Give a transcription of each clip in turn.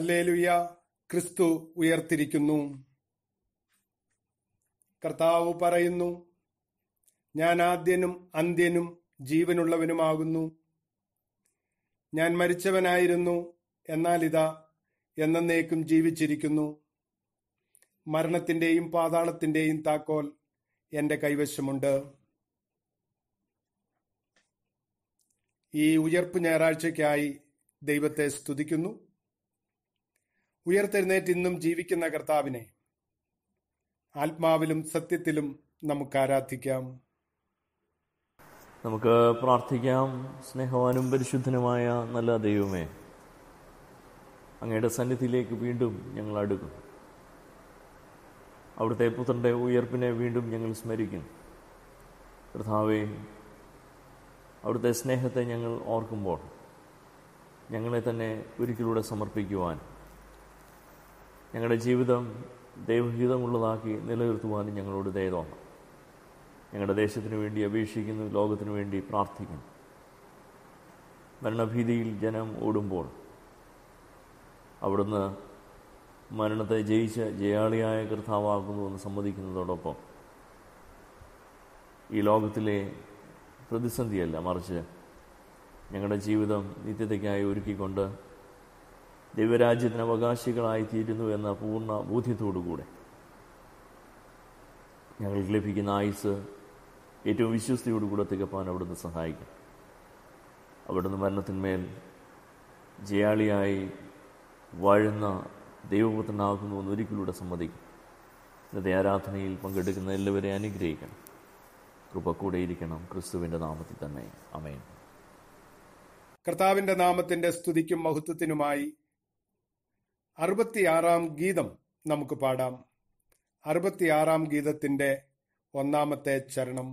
hallelujah ക്രിസ്തു ഉയർത്തിരിക്കുന്നു കർത്താവ് പറയുന്നു ഞാൻ ആദ്യനും അന്ത്യനും ജീവനുള്ളവനുമാകുന്നു ഞാൻ മരിച്ചവനായിരുന്നു എന്നാൽ ഇതാ എന്നേക്കും ജീവിച്ചിരിക്കുന്നു മരണത്തിന്റെയും പാതാളത്തിന്റെയും താക്കോൽ എന്റെ കൈവശമുണ്ട് ഈ ഉയർപ്പ് ഞായറാഴ്ചയ്ക്കായി ദൈവത്തെ സ്തുതിക്കുന്നു ഉയർത്തെഴുന്നേറ്റ് ഇന്നും ജീവിക്കുന്ന കർത്താവിനെ ആത്മാവിലും സത്യത്തിലും നമുക്ക് ആരാധിക്കാം നമുക്ക് പ്രാർത്ഥിക്കാം സ്നേഹവാനും പരിശുദ്ധനുമായ നല്ല ദൈവമേ അങ്ങയുടെ സന്നിധിയിലേക്ക് വീണ്ടും ഞങ്ങൾ അടുക്കും അവിടുത്തെ പുത്രൻ്റെ ഉയർപ്പിനെ വീണ്ടും ഞങ്ങൾ സ്മരിക്കും കർത്താവേ അവിടുത്തെ സ്നേഹത്തെ ഞങ്ങൾ ഓർക്കുമ്പോൾ ഞങ്ങളെ തന്നെ ഒരിക്കലൂടെ സമർപ്പിക്കുവാൻ ഞങ്ങളുടെ ജീവിതം ദൈവഹിതമുള്ളതാക്കി നിലനിർത്തുവാനും ഞങ്ങളോട് ദയതോന്നു ഞങ്ങളുടെ ദേശത്തിനു വേണ്ടി അപേക്ഷിക്കുന്നു ലോകത്തിനു വേണ്ടി പ്രാർത്ഥിക്കുന്നു മരണഭീതിയിൽ ജനം ഓടുമ്പോൾ അവിടുന്ന് മരണത്തെ ജയിച്ച ജയാളിയായ എന്ന് സമ്മതിക്കുന്നതോടൊപ്പം ഈ ലോകത്തിലെ പ്രതിസന്ധിയല്ല മറിച്ച് ഞങ്ങളുടെ ജീവിതം നിത്യതയ്ക്കായി ഒരുക്കിക്കൊണ്ട് ദൈവരാജ്യത്തിന് തീരുന്നു എന്ന പൂർണ്ണ ബോധ്യത്തോടുകൂടെ ഞങ്ങൾക്ക് ലഭിക്കുന്ന ആയുസ് ഏറ്റവും വിശ്വസ്തയോടുകൂടെ തികപ്പാൻ അവിടുന്ന് സഹായിക്കും അവിടുന്ന് മരണത്തിന്മേൽ ജയാളിയായി വാഴുന്ന എന്ന് ഒരിക്കലൂടെ സമ്മതിക്കും ഇന്നത്തെ ആരാധനയിൽ പങ്കെടുക്കുന്ന എല്ലാവരെ അനുഗ്രഹിക്കണം കൃപ കൂടെയിരിക്കണം ക്രിസ്തുവിന്റെ നാമത്തിൽ തന്നെ അമേൻ കർത്താവിന്റെ നാമത്തിന്റെ സ്തുതിക്കും മഹത്വത്തിനുമായി അറുപത്തിയാറാം ഗീതം നമുക്ക് പാടാം അറുപത്തിയാറാം ഗീതത്തിന്റെ ഒന്നാമത്തെ ചരണം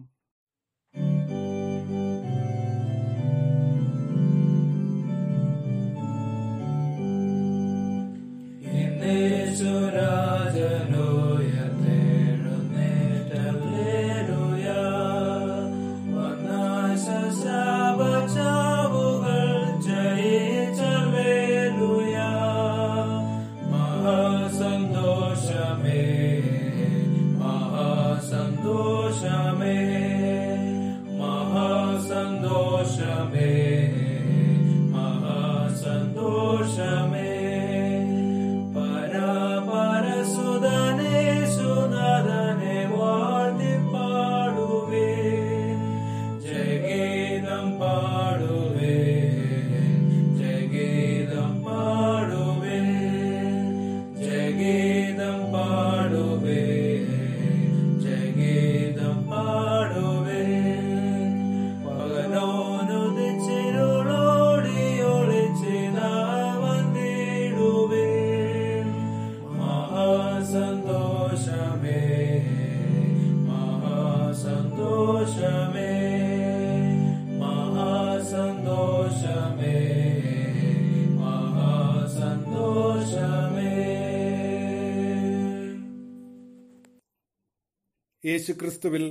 യേശുക്രിസ്തുവിൽ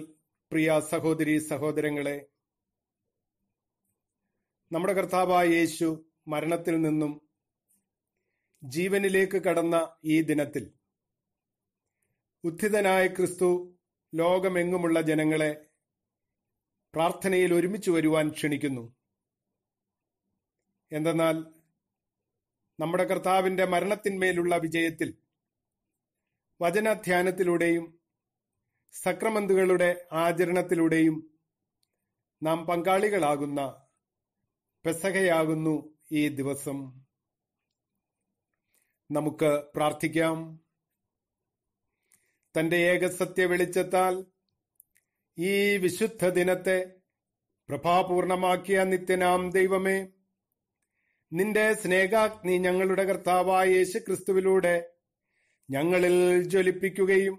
പ്രിയ സഹോദരി സഹോദരങ്ങളെ നമ്മുടെ കർത്താവായ യേശു മരണത്തിൽ നിന്നും ജീവനിലേക്ക് കടന്ന ഈ ദിനത്തിൽ ഉത്ഥിതനായ ക്രിസ്തു ലോകമെങ്ങുമുള്ള ജനങ്ങളെ പ്രാർത്ഥനയിൽ ഒരുമിച്ച് വരുവാൻ ക്ഷണിക്കുന്നു എന്തെന്നാൽ നമ്മുടെ കർത്താവിന്റെ മരണത്തിന്മേലുള്ള വിജയത്തിൽ വചനധ്യാനത്തിലൂടെയും സക്രമന്തുകളുടെ ആചരണത്തിലൂടെയും നാം പങ്കാളികളാകുന്ന പെസഹയാകുന്നു ഈ ദിവസം നമുക്ക് പ്രാർത്ഥിക്കാം തന്റെ ഏകസത്യ വെളിച്ചത്താൽ ഈ വിശുദ്ധ ദിനത്തെ പ്രഭാപൂർണമാക്കിയ നിത്യനാം ദൈവമേ നിന്റെ സ്നേഹാഗ്നി ഞങ്ങളുടെ കർത്താവായ യേശു ഞങ്ങളിൽ ജ്വലിപ്പിക്കുകയും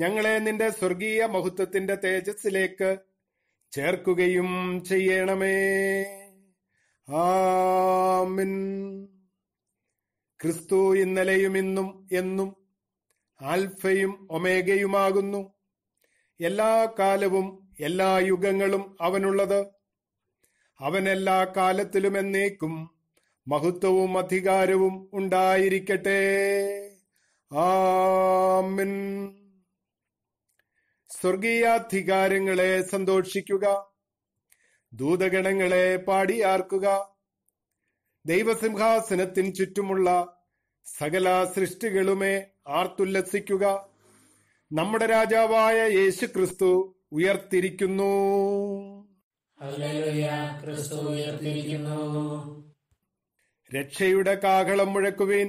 ഞങ്ങളെ നിന്റെ സ്വർഗീയ മഹത്വത്തിന്റെ തേജസ്സിലേക്ക് ചേർക്കുകയും ചെയ്യണമേ ആമിൻ ക്രിസ്തു ഇന്നലെയും ഇന്നും എന്നും ആൽഫയും ഒമേഗയുമാകുന്നു എല്ലാ കാലവും എല്ലാ യുഗങ്ങളും അവനുള്ളത് അവൻ എല്ലാ കാലത്തിലും എന്നേക്കും മഹത്വവും അധികാരവും ഉണ്ടായിരിക്കട്ടെ ആമിൻ സ്വർഗീയാധികാരങ്ങളെ സന്തോഷിക്കുക ദൂതഗണങ്ങളെ പാടിയാർക്കുക ദൈവസിംഹാസനത്തിന് ചുറ്റുമുള്ള സകല സൃഷ്ടികളുമേ ആർത്തുല്ലസിക്കുക നമ്മുടെ രാജാവായ യേശു ക്രിസ്തു ഉയർത്തിരിക്കുന്നു രക്ഷയുടെ കാഹളം മുഴക്കുവിൻ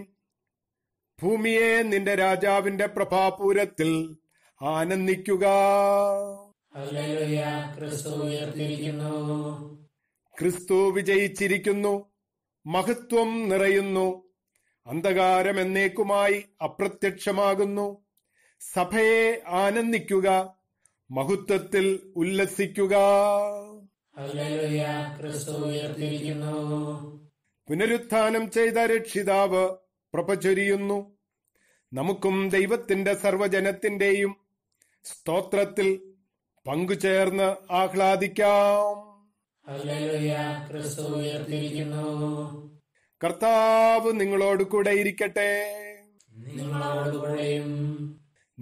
ഭൂമിയെ നിന്റെ രാജാവിന്റെ പ്രഭാപൂരത്തിൽ ആനന്ദിക്കുക ക്രിസ്തു വിജയിച്ചിരിക്കുന്നു മഹത്വം നിറയുന്നു അന്ധകാരം എന്നേക്കുമായി അപ്രത്യക്ഷമാകുന്നു സഭയെ ആനന്ദിക്കുക മഹത്വത്തിൽ ഉല്ലസിക്കുക പുനരുത്ഥാനം ചെയ്ത രക്ഷിതാവ് പ്രപചൊരിയുന്നു നമുക്കും ദൈവത്തിന്റെ സർവജനത്തിന്റെയും സ്തോത്രത്തിൽ പങ്കുചേർന്ന് ആഹ്ലാദിക്കാം കർത്താവ് നിങ്ങളോട് കൂടെ ഇരിക്കട്ടെ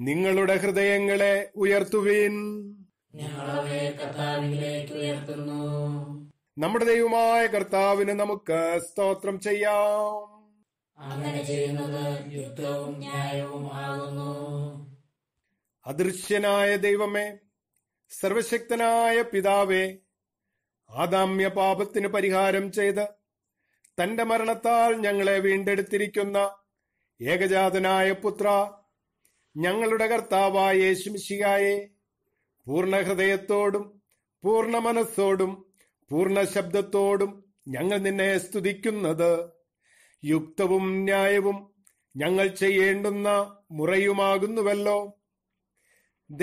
നിങ്ങളുടെ ഹൃദയങ്ങളെ ഉയർത്തുവിൻ നമ്മുടെ ദൈവമായ കർത്താവിന് നമുക്ക് സ്തോത്രം ചെയ്യാം അങ്ങനെ ചെയ്യുന്നത് യുദ്ധവും ആകുന്നു അദൃശ്യനായ ദൈവമേ സർവശക്തനായ പിതാവേ ആദാമ്യ പാപത്തിന് പരിഹാരം ചെയ്ത് തന്റെ മരണത്താൽ ഞങ്ങളെ വീണ്ടെടുത്തിരിക്കുന്ന ഏകജാതനായ പുത്ര ഞങ്ങളുടെ കർത്താവായ യേശുമിശികായെ പൂർണ്ണ ഹൃദയത്തോടും പൂർണ്ണ മനസ്സോടും പൂർണ്ണ ശബ്ദത്തോടും ഞങ്ങൾ നിന്നെ സ്തുതിക്കുന്നത് യുക്തവും ന്യായവും ഞങ്ങൾ ചെയ്യേണ്ടുന്ന മുറയുമാകുന്നുവല്ലോ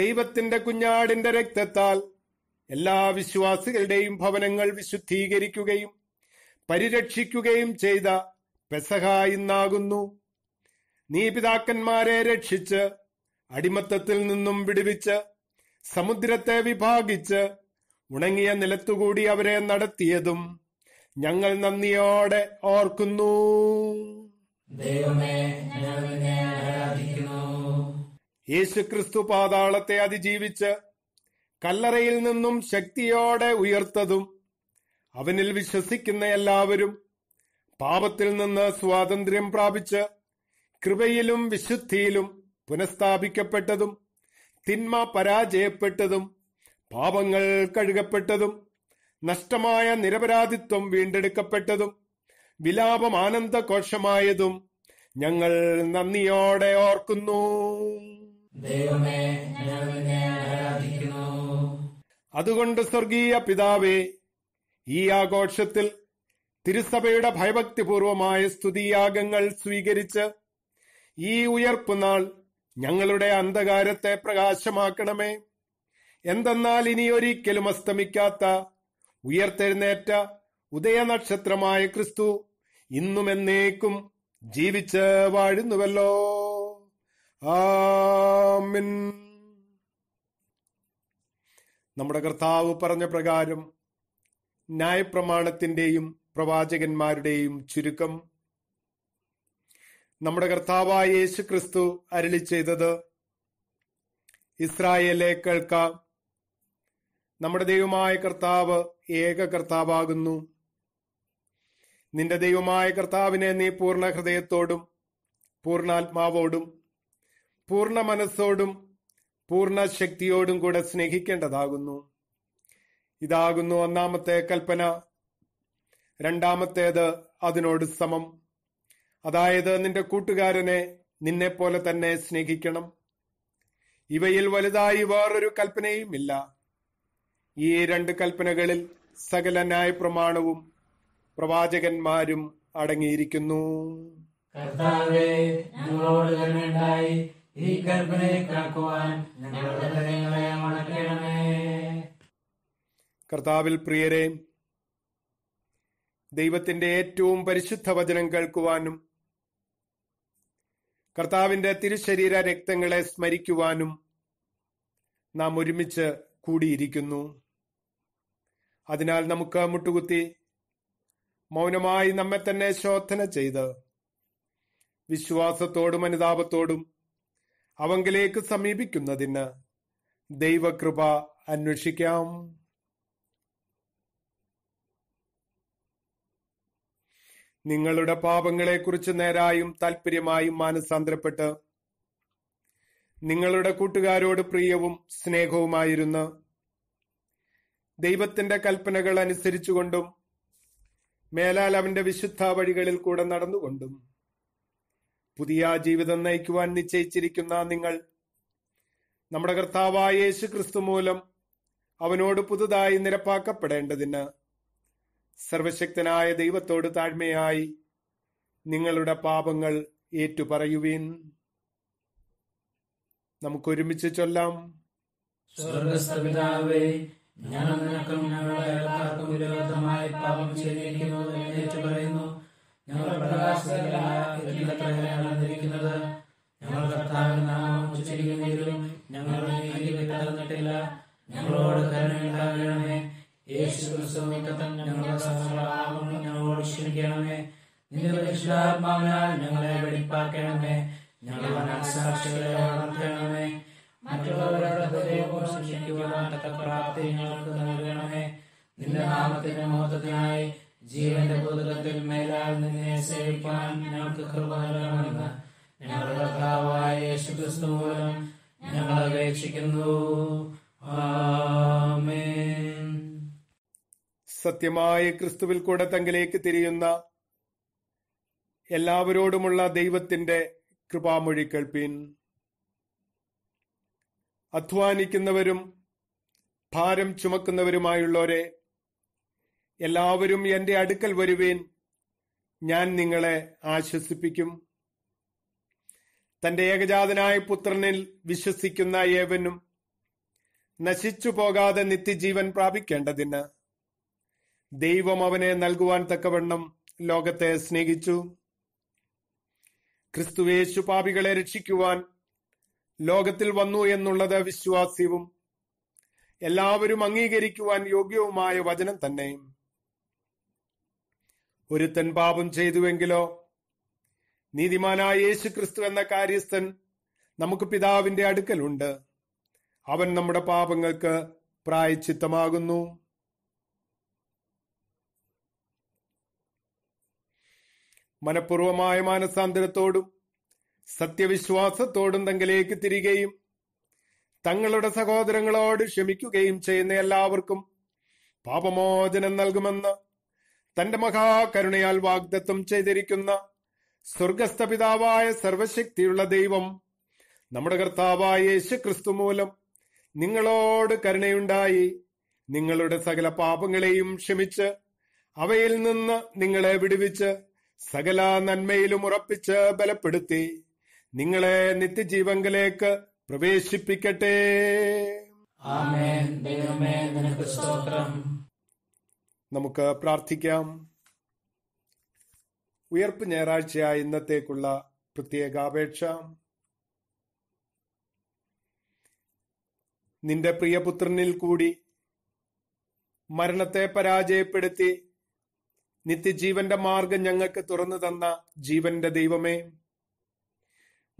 ദൈവത്തിന്റെ കുഞ്ഞാടിന്റെ രക്തത്താൽ എല്ലാ വിശ്വാസികളുടെയും ഭവനങ്ങൾ വിശുദ്ധീകരിക്കുകയും പരിരക്ഷിക്കുകയും ചെയ്ത പെസഹ ഇന്നാകുന്നു നീ പിതാക്കന്മാരെ രക്ഷിച്ച് അടിമത്തത്തിൽ നിന്നും വിടുവിച്ച് സമുദ്രത്തെ വിഭാഗിച്ച് ഉണങ്ങിയ നിലത്തുകൂടി അവരെ നടത്തിയതും ഞങ്ങൾ നന്ദിയോടെ ഓർക്കുന്നു ദൈവമേ ഞങ്ങൾ ആരാധിക്കുന്നു യേശുക്രിസ്തു പാതാളത്തെ അതിജീവിച്ച് കല്ലറയിൽ നിന്നും ശക്തിയോടെ ഉയർത്തതും അവനിൽ വിശ്വസിക്കുന്ന എല്ലാവരും പാപത്തിൽ നിന്ന് സ്വാതന്ത്ര്യം പ്രാപിച്ച് കൃപയിലും വിശുദ്ധിയിലും പുനഃസ്ഥാപിക്കപ്പെട്ടതും തിന്മ പരാജയപ്പെട്ടതും പാപങ്ങൾ കഴുകപ്പെട്ടതും നഷ്ടമായ നിരപരാധിത്വം വീണ്ടെടുക്കപ്പെട്ടതും വിലാപം ആനന്ദഘോഷമായതും ഞങ്ങൾ നന്ദിയോടെ ഓർക്കുന്നു ദൈവമേ ആരാധിക്കുന്നു അതുകൊണ്ട് സ്വർഗീയ പിതാവേ ഈ ആഘോഷത്തിൽ തിരുസഭയുടെ ഭയഭക്തിപൂർവമായ സ്തുതിയാഗങ്ങൾ സ്വീകരിച്ച് ഈ ഉയർപ്പുനാൾ ഞങ്ങളുടെ അന്ധകാരത്തെ പ്രകാശമാക്കണമേ എന്തെന്നാൽ ഇനി ഒരിക്കലും അസ്തമിക്കാത്ത ഉയർത്തെഴുന്നേറ്റ ഉദയനക്ഷത്രമായ ക്രിസ്തു ഇന്നും എന്നേക്കും ജീവിച്ച് വാഴുന്നുവല്ലോ ആമിൻ നമ്മുടെ കർത്താവ് പറഞ്ഞ പ്രകാരം ന്യായപ്രമാണത്തിന്റെയും പ്രവാചകന്മാരുടെയും ചുരുക്കം നമ്മുടെ കർത്താവായ യേശു ക്രിസ്തു അരളി ചെയ്തത് ഇസ്രായേലെ കേൾക്കാം നമ്മുടെ ദൈവമായ കർത്താവ് ഏക കർത്താവാകുന്നു നിന്റെ ദൈവമായ കർത്താവിനെ നീ പൂർണ്ണ ഹൃദയത്തോടും പൂർണ്ണാത്മാവോടും പൂർണ്ണ മനസ്സോടും പൂർണ്ണ ശക്തിയോടും കൂടെ സ്നേഹിക്കേണ്ടതാകുന്നു ഇതാകുന്നു ഒന്നാമത്തെ കൽപ്പന രണ്ടാമത്തേത് അതിനോട് സമം അതായത് നിന്റെ കൂട്ടുകാരനെ നിന്നെ പോലെ തന്നെ സ്നേഹിക്കണം ഇവയിൽ വലുതായി വേറൊരു കൽപ്പനയും ഇല്ല ഈ രണ്ട് കൽപ്പനകളിൽ സകല പ്രമാണവും പ്രവാചകന്മാരും അടങ്ങിയിരിക്കുന്നു കർത്താവേ ഞങ്ങളോട് കരുണയുണ്ടായി ഈ കൽപ്പനയെ കാക്കുവാൻ ഞങ്ങളുടെ ഹൃദയങ്ങളെ മണക്കണമേ കർത്താവിൽ പ്രിയരെ ദൈവത്തിന്റെ ഏറ്റവും പരിശുദ്ധ വചനം കേൾക്കുവാനും കർത്താവിന്റെ തിരുശരീര രക്തങ്ങളെ സ്മരിക്കുവാനും നാം ഒരുമിച്ച് കൂടിയിരിക്കുന്നു അതിനാൽ നമുക്ക് മുട്ടുകുത്തി മൗനമായി നമ്മെ തന്നെ ശോധന ചെയ്ത് വിശ്വാസത്തോടും അനുതാപത്തോടും അവങ്കിലേക്ക് സമീപിക്കുന്നതിന് ദൈവകൃപ അന്വേഷിക്കാം നിങ്ങളുടെ പാപങ്ങളെക്കുറിച്ച് നേരായും താല്പര്യമായും മാനസാന്തരപ്പെട്ട് നിങ്ങളുടെ കൂട്ടുകാരോട് പ്രിയവും സ്നേഹവുമായിരുന്നു ദൈവത്തിന്റെ കൽപ്പനകൾ അനുസരിച്ചുകൊണ്ടും മേലാൽ അവന്റെ വിശുദ്ധ വഴികളിൽ കൂടെ നടന്നുകൊണ്ടും പുതിയ ജീവിതം നയിക്കുവാൻ നിശ്ചയിച്ചിരിക്കുന്ന നിങ്ങൾ നമ്മുടെ കർത്താവായ യേശു ക്രിസ്തു മൂലം അവനോട് പുതുതായി നിരപ്പാക്കപ്പെടേണ്ടതിന് സർവശക്തനായ ദൈവത്തോട് താഴ്മയായി നിങ്ങളുടെ പാപങ്ങൾ ഏറ്റുപറയുവീൻ നമുക്കൊരുമിച്ച് ചൊല്ലാം സ്വർഗസ്ഥപിതാവേ ഞാൻ നിനക്കും ഞങ്ങളുടെ എല്ലാവർക്കും വിരോധമായി പാപം ചെയ്തിരിക്കുന്നു എന്നേറ്റു പറയുന്നു ഞങ്ങൾ പ്രകാശകരായ അനന്തിരിക്കുന്നത് ഞങ്ങൾ കർത്താവിന്റെ നാമം ഉച്ചരിക്കുന്നെങ്കിലും ഞങ്ങൾ വിട്ടാർന്നിട്ടില്ല ഞങ്ങളോട് കരുണയുണ്ടാകണമേ യേശു ക്രിസ്തുത്തം ഞങ്ങളുടെ ഞങ്ങളോട് ക്ഷണിക്കണമേ നിന്റെ പരിശുദ്ധാത്മാവിനാൽ ഞങ്ങളെ വെടിപ്പാക്കണമേ ഞങ്ങളുടെ മനസാക്ഷികളെ വളർത്തണമേ മറ്റുള്ളവരുടെ ഹൃദയവും സൂക്ഷിക്കുവാൻ പ്രാപ്തി ഞങ്ങൾക്ക് നൽകണമേ നിന്റെ നാമത്തിന്റെ മഹത്വത്തിനായി ജീവന്റെ പുതുക്കത്തിൽ മേലാൽ നിന്നെ സേവിക്കാൻ ഞങ്ങൾക്ക് കൃപാകരമെന്ന് ഞങ്ങളുടെ കർത്താവായ യേശുക്രിസ്തു മൂലം ഞങ്ങൾ അപേക്ഷിക്കുന്നു സത്യമായ ക്രിസ്തുവിൽ കൂടെ തങ്കിലേക്ക് തിരിയുന്ന എല്ലാവരോടുമുള്ള ദൈവത്തിന്റെ കൃപാമൊഴി കേൾപ്പീൻ അധ്വാനിക്കുന്നവരും ഭാരം ചുമക്കുന്നവരുമായുള്ളവരെ എല്ലാവരും എന്റെ അടുക്കൽ വരുവേൻ ഞാൻ നിങ്ങളെ ആശ്വസിപ്പിക്കും തന്റെ ഏകജാതനായ പുത്രനിൽ വിശ്വസിക്കുന്ന ഏവനും നശിച്ചു പോകാതെ നിത്യജീവൻ പ്രാപിക്കേണ്ടതിന് ദൈവം അവനെ നൽകുവാൻ തക്കവണ്ണം ലോകത്തെ സ്നേഹിച്ചു ക്രിസ്തുവേശു പാപികളെ രക്ഷിക്കുവാൻ ലോകത്തിൽ വന്നു എന്നുള്ളത് വിശ്വാസ്യവും എല്ലാവരും അംഗീകരിക്കുവാൻ യോഗ്യവുമായ വചനം തന്നെയും ഒരുത്തൻ പാപം ചെയ്തുവെങ്കിലോ നീതിമാനായ യേശു ക്രിസ്തു എന്ന കാര്യസ്ഥൻ നമുക്ക് പിതാവിന്റെ അടുക്കലുണ്ട് അവൻ നമ്മുടെ പാപങ്ങൾക്ക് പ്രായച്ചിത്തമാകുന്നു മനഃപൂർവമായ മാനസാന്തരത്തോടും സത്യവിശ്വാസത്തോടും തങ്കിലേക്ക് തിരികെയും തങ്ങളുടെ സഹോദരങ്ങളോട് ക്ഷമിക്കുകയും ചെയ്യുന്ന എല്ലാവർക്കും പാപമോചനം നൽകുമെന്ന് തന്റെ മഹാകരുണയാൽ വാഗ്ദത്തം ചെയ്തിരിക്കുന്ന സ്വർഗസ്ഥ പിതാവായ സർവശക്തിയുള്ള ദൈവം നമ്മുടെ കർത്താവായ യേശു ക്രിസ്തു മൂലം നിങ്ങളോട് കരുണയുണ്ടായി നിങ്ങളുടെ സകല പാപങ്ങളെയും ക്ഷമിച്ച് അവയിൽ നിന്ന് നിങ്ങളെ വിടുവിച്ച് സകല നന്മയിലും ഉറപ്പിച്ച് ബലപ്പെടുത്തി നിങ്ങളെ നിത്യജീവങ്കലേക്ക് പ്രവേശിപ്പിക്കട്ടെ ആമേൻ ദൈവമേ നിനക്ക് സ്തോത്രം നമുക്ക് പ്രാർത്ഥിക്കാം ഉയർപ്പ് ഞായറാഴ്ചയായ ഇന്നത്തേക്കുള്ള പ്രത്യേക അപേക്ഷ നിന്റെ പ്രിയപുത്രനിൽ കൂടി മരണത്തെ പരാജയപ്പെടുത്തി നിത്യജീവന്റെ മാർഗം ഞങ്ങൾക്ക് തുറന്നു തന്ന ജീവന്റെ ദൈവമേ